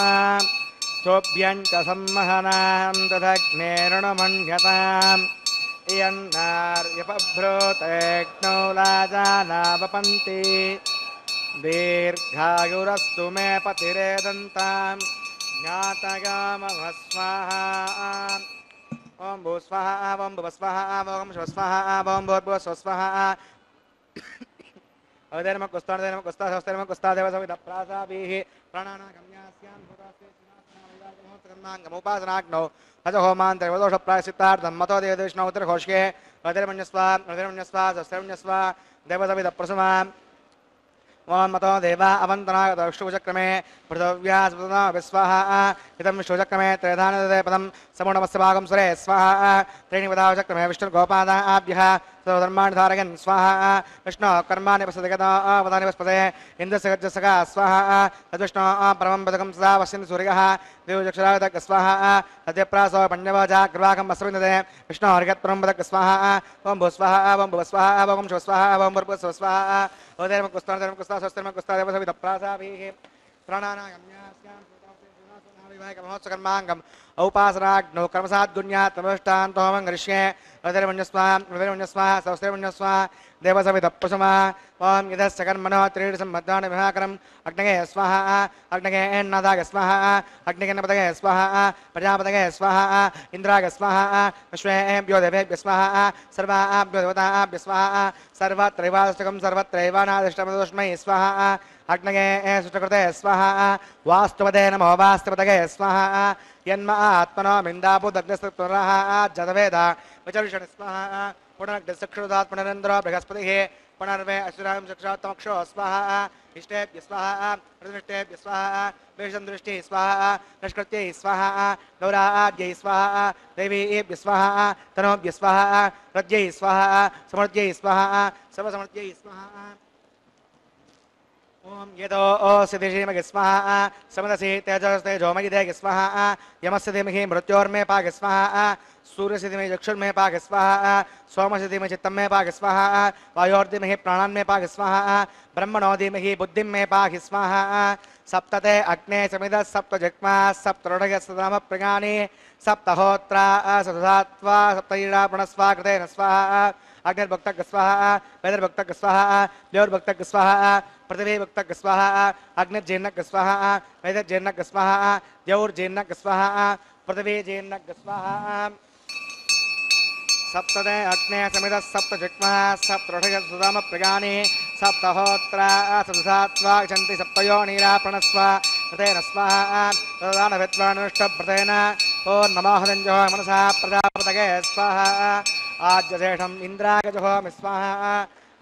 [SPEAKER 1] तुभ्यञ्च सम्महनां यन्नार्यपभ्रोतेऽग्नौ दीर्घायुरस्तु मे पतिरेदन्तां ज्ञातगामः स्वाहा ॐ भूस्वाहा ॐ भुवस्वाहा ॐ श्वस्वाहा ॐ भूर्भुवस्वस्वाहा अवधेर्म कुस्तादेर्म कुस्ता स्वस्तेर्म कुस्तादेव सविदप्रासाभिः प्राणानागम्यास्याम् गन्माङ्गमुपासनाग्नौ अथ होमान् त्रयोदोषप्रायसिद्धार्थं मतो देवदेष्णौ उत्तरघोष्के हृदिर्मन्यस्व हृदिर्मन्यस्व सस्यर्मन्यस्व देवसविदप्रसमा ओम मतो देवा अवन्तनागतविष्णुचक्रमे पृथिव्या स्मृतमविस्वाहा हितं विष्णुचक्रमे त्रयधानदते पदं समो सुरे स्वाहा त्रीणिपदावचक्रमे विष्णुर्गोपादाभ्यः सर्वधर्माणि धारयन् स्वाहा विष्णो कर्माणि पसदगतावदानि वस्पते इन्द्रसगज्जसगा स्वाहा आ परमं पदकं सदा पश्यन्ति सूर्यः देवचक्षुरागतक स्वाहा तद्यप्रासो पण्यवजा कृपाकं वस्विन्दते विष्णो हरिगत्परं पदक स्वाहा ओं भू स्वाहा ओं भुव स्वाहा ओं शिव स्वाहा ओं भूर्भुव स्वाहा ओधर्मकुस्ताधर्मकुस्ता स्वस्तिर्मकुस्ता देवसविदप्रासाभिः प्राणानायम्या महोत्सकर्माङ्गम् औपासनाग्नो कर्मसाद्गुण्यात् तमष्टान्तोमं गृह्ये रतिर्मन्यस्वाः अग्नगे स्वाहा अग्नगे एन्नादाग स्वाहा अग्निगणपतये स्वाहा प्रजापतये स्वाहा इन्द्राग स्वाहा विश्वेभ्यो देवेभ्य स्वाहा अग्नये सुचकृते स्वः वास्तुपदे नमो वास्तुपदगे स्वः यन्म आत्मनो मिन्दापुदग्निस्तुरः जतवेद विचरुषण स्वः पुनरग्निसक्षुदात् बृहस्पतिः पुनर्वे अशुरां चक्षात्मक्षो स्वः इष्टेभ्य स्वः प्रतिष्ठेभ्य स्वः वेषं दृष्टिः स्वः नष्कृत्यै स्वः गौराद्यै स्वः देवीभ्य स्वः तनोभ्य स्वः स्वः समृद्ध्यै स्वः समसमृद्ध्यै स्वः ओम ॐ यतो सिद्धिषीमगि स्मः समदसि तेजस्ते जोमयिदेगि स्मः यमस्य धीमहि मृत्योर्मे पागि स्मः सूर्यस्य धीमहि चक्षुर्मे पागि स्मः सोमस्य धीमहि चित्तं मे पागि स्मः वायोर्धीमहि प्राणान् मे पागि स्मः ब्रह्मणो धीमहि बुद्धिं मे पाहि स्मः सप्तते अग्ने समिदः सप्तजग्मा सप्तरोढगस्तनाम प्रगानि सप्तहोत्रा सप्तधात्वा सप्तईरा पुणस्वा कृते न स्वाहा अग्निर्भक्तः स्वाहा वेदर्भक्तः स्वाहा देवर्भक्तः स्वाहा प्रतिभिभक्त गस्वाह अग्निर्जेन्न गस्वाह वैदर्जेन्न गस्वाह जौर्जेन्न गस्वाह प्रतिभिजेन्न गस्वाहा सप्तदे जैन गस्वाहा सप्त जग्मः सप्तृषयसुदाम प्रगाने सप्तहोत्रा सप्तधात्वा चन्ति सप्तयो नीरा प्रणस्व प्रतेन स्वाहा तदानविद्वानुष्टप्रतेन ओ नमाहदञ्जो मनसा प्रजापतगे स्वाहा आज्यशेषम् इन्द्रागजहो मिस्वाहा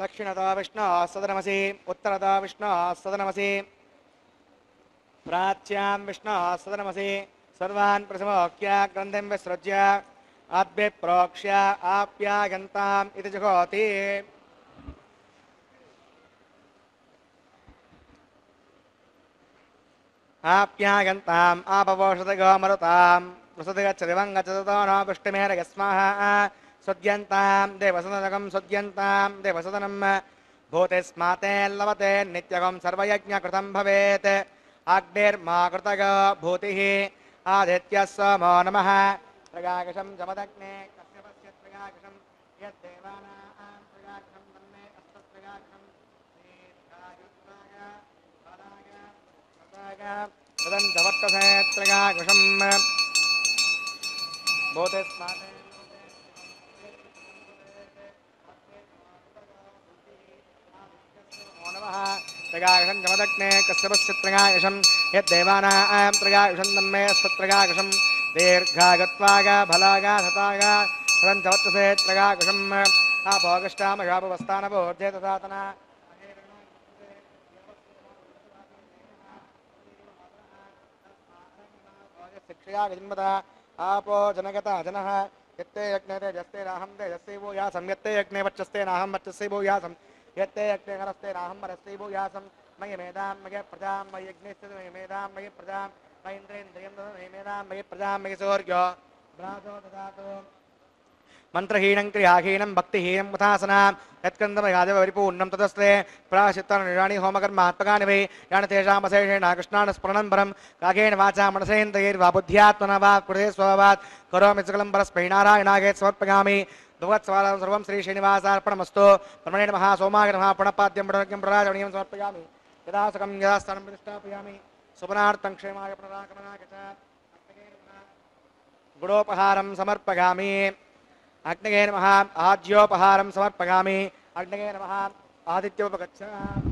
[SPEAKER 1] దక్షిణదా విష్ణ సదనమసి ఉత్తరదా విష్ణు సదనమసి ప్రాచ్యాం విష్ణు సదనమసి సర్వాన్ ప్రసమోక్య గ్రంథం విసృజ్య ఆద్భి ప్రోక్ష్య ఆప్యాయంతాం ఇది జుహోతి ఆప్యాయంతాం ఆపవోషధ గోమరుతాం वसुधिरच्छदिवङ्गचततोऽनोपृष्टिमेरगस्माः स्वद्यन्तां देवसदनकं स्वद्यन्तां देवसदनं भूते स्माते लवते नित्यगं सर्वयज्ञकृतं भवेत् अग्निर्मा कृतग भूतिः आदित्यः सोमो नमः प्रगाकशं चमदग्ने कस्य पश्य प्रगाकशं यद्देवानां प्रगाकशं तन्मे अस्तत्प्रगाकशं दीर्घायुत्वाग प्रगाकशं बहुत स्मार्ट है त्रगायुषङ्गमदग्ने कश्यपस्य त्रगायुषं यद्देवानां त्रगायुषं तन्मे स्वत्रगायुषं दीर्घागत्वागा फलागा तथातना शिक्षया आप जनगता जनः यत्ते यज्ञते जस्ते नाहं ते जस्ते वो या सम यत्ते यज्ञ वच्चस्ते नाहं वच्चस्यै वो या सम यत्ते यज्ञ हरस्ते नाहं हरस्यै वो या सम मैं मैं मयि मैं मयि प्रजां मयि यज्ञस्ते मयि मेधां मयि प्रजां मयि इन्द्रेन्द्रियं मयि मैं मयि मैं मयि ब्राह्मण तथा तो मंत्रहीन क्रियाहीनम भक्तिनम मुथासना यत्कन्दमयादेवरिपूर्णं तदस्ते प्राश्चित्तानि होमकर्म आत्मकानि वै यानि तेषाम् अशेषेण कृष्णान् स्मरणं वाचा मनसेन्द्रियैर्वा बुद्ध्यात्मना वा कृते स्वभावात् करोमि सकलं परस्मै नारायणागे समर्पयामि भगवत्स्वालं सर्वं यदा सकम यदा स्थानं प्रतिष्ठापयामि सुमनार्थं क्षेमाय पुनरागमनाय च अग्नगे नमः आज्योपहारं समर्पयामि अग्नगे नमः आदित्योपगच्छामि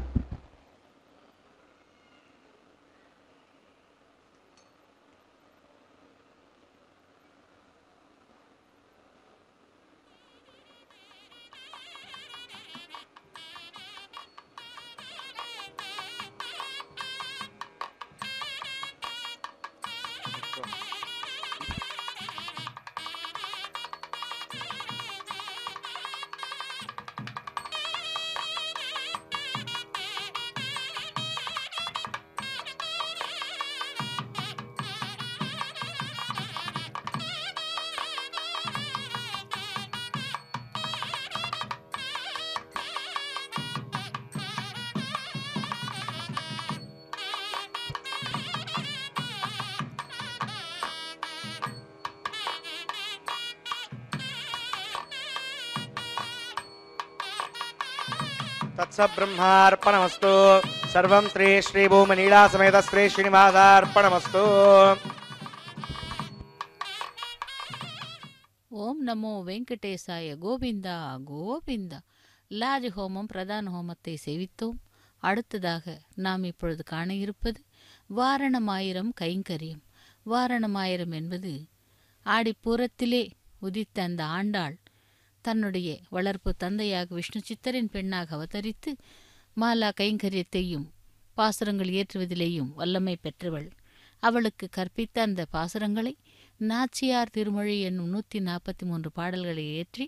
[SPEAKER 1] श्रीवत्सब्रह्मार्पणमस्तु सर्वं श्री श्रीभूमनीलासमेत श्री श्रीनिवासार्पणमस्तु
[SPEAKER 2] ஓம் நமோ வெங்கடேசாய గోవింద గోవింద லாஜ ஹோமம் பிரதான ஹோமத்தை செவித்தோம் அடுத்ததாக நாம் இப்பொழுது காண இருப்பது வாரணமாயிரம் கைங்கரியம் வாரணமாயிரம் என்பது ஆடிப்பூரத்திலே உதித்த அந்த ஆண்டாள் தன்னுடைய வளர்ப்பு தந்தையாக விஷ்ணு சித்தரின் பெண்ணாக அவதரித்து மாலா கைங்கரியத்தையும் பாசுரங்கள் ஏற்றுவதிலேயும் வல்லமை பெற்றவள் அவளுக்கு கற்பித்த அந்த பாசுரங்களை நாச்சியார் திருமொழி என்னும் நூற்றி நாற்பத்தி மூன்று பாடல்களை ஏற்றி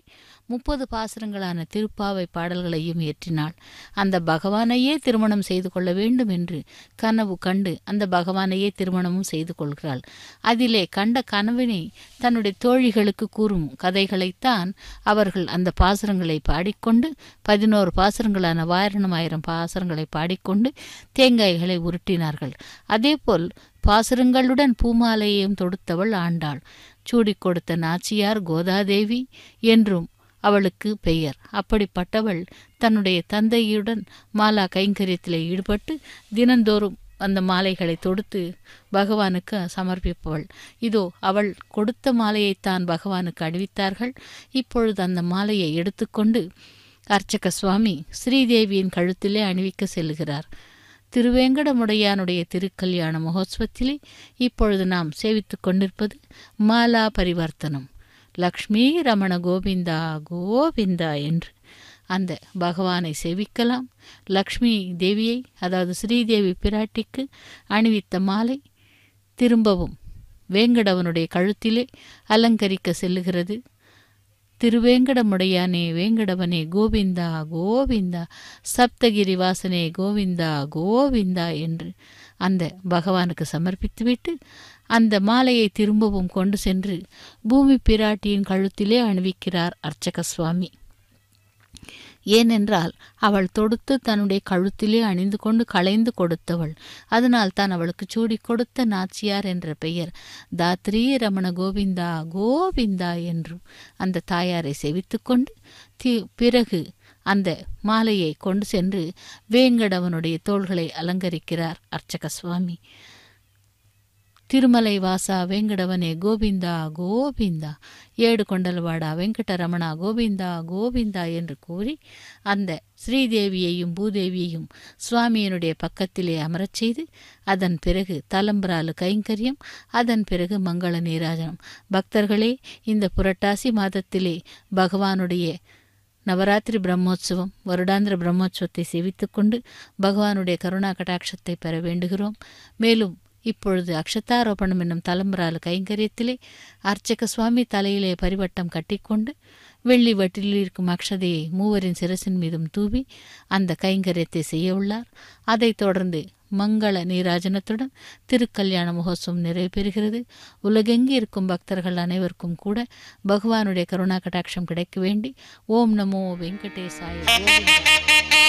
[SPEAKER 2] முப்பது பாசுரங்களான திருப்பாவை பாடல்களையும் ஏற்றினாள் அந்த பகவானையே திருமணம் செய்து கொள்ள வேண்டும் என்று கனவு கண்டு அந்த பகவானையே திருமணமும் செய்து கொள்கிறாள் அதிலே கண்ட கனவினை தன்னுடைய தோழிகளுக்கு கூறும் கதைகளைத்தான் அவர்கள் அந்த பாசுரங்களை பாடிக்கொண்டு பதினோரு பாசுரங்களான வாயிரம் ஆயிரம் பாசுரங்களை பாடிக்கொண்டு தேங்காய்களை உருட்டினார்கள் அதேபோல் பாசுரங்களுடன் பூமாலையையும் தொடுத்தவள் ஆண்டாள் சூடி கொடுத்த நாச்சியார் கோதாதேவி என்றும் அவளுக்கு பெயர் அப்படிப்பட்டவள் தன்னுடைய தந்தையுடன் மாலா கைங்கரியத்தில் ஈடுபட்டு தினந்தோறும் அந்த மாலைகளை தொடுத்து பகவானுக்கு சமர்ப்பிப்பவள் இதோ அவள் கொடுத்த மாலையைத்தான் பகவானுக்கு அணிவித்தார்கள் இப்பொழுது அந்த மாலையை எடுத்துக்கொண்டு அர்ச்சக சுவாமி ஸ்ரீதேவியின் கழுத்திலே அணிவிக்க செல்கிறார் திருவேங்கடமுடையானுடைய திருக்கல்யாண மகோத்சவத்திலே இப்பொழுது நாம் சேவித்து கொண்டிருப்பது மாலா பரிவர்த்தனம் லக்ஷ்மி ரமண கோவிந்தா கோவிந்தா என்று அந்த பகவானை சேவிக்கலாம் லக்ஷ்மி தேவியை அதாவது ஸ்ரீதேவி பிராட்டிக்கு அணிவித்த மாலை திரும்பவும் வேங்கடவனுடைய கழுத்திலே அலங்கரிக்க செல்லுகிறது திருவேங்கடமுடையானே வேங்கடவனே கோவிந்தா கோவிந்தா சப்தகிரி வாசனே கோவிந்தா கோவிந்தா என்று அந்த பகவானுக்கு சமர்ப்பித்துவிட்டு அந்த மாலையை திரும்பவும் கொண்டு சென்று பூமி பிராட்டியின் கழுத்திலே அணிவிக்கிறார் அர்ச்சக சுவாமி ஏனென்றால் அவள் தொடுத்து தன்னுடைய கழுத்திலே அணிந்து கொண்டு களைந்து கொடுத்தவள் அதனால் தான் அவளுக்கு சூடி கொடுத்த நாச்சியார் என்ற பெயர் தாத்ரி ரமண கோவிந்தா கோவிந்தா என்று அந்த தாயாரை செவித்து கொண்டு தி பிறகு அந்த மாலையை கொண்டு சென்று வேங்கடவனுடைய தோள்களை அலங்கரிக்கிறார் அர்ச்சக சுவாமி திருமலை வாசா வெங்கடவனே கோவிந்தா கோவிந்தா ஏடு கொண்டல்வாடா வெங்கடரமணா கோவிந்தா கோவிந்தா என்று கூறி அந்த ஸ்ரீதேவியையும் பூதேவியையும் சுவாமியினுடைய பக்கத்திலே அமரச் செய்து அதன் பிறகு தலம்பராலு கைங்கரியம் அதன் பிறகு மங்கள நீராஜனம் பக்தர்களே இந்த புரட்டாசி மாதத்திலே பகவானுடைய நவராத்திரி பிரம்மோற்சவம் வருடாந்திர பிரம்மோற்சவத்தை செவித்துக்கொண்டு பகவானுடைய கருணா கடாட்சத்தை பெற வேண்டுகிறோம் மேலும் இப்பொழுது அக்ஷதாரோபணம் என்னும் தலைமுறால் கைங்கரியத்திலே அர்ச்சக சுவாமி தலையிலே பரிவட்டம் கட்டிக்கொண்டு வெள்ளி வட்டிலில் இருக்கும் அக்ஷதையை மூவரின் சிரசின் மீதும் தூவி அந்த கைங்கரியத்தை செய்ய உள்ளார் அதைத் தொடர்ந்து மங்கள நீராஜனத்துடன் திருக்கல்யாண மகோத்சவம் நிறைவு பெறுகிறது உலகெங்கே இருக்கும் பக்தர்கள் அனைவருக்கும் கூட பகவானுடைய கருணா கடாட்சம் கிடைக்க வேண்டி ஓம் நமோ வெங்கடேசாய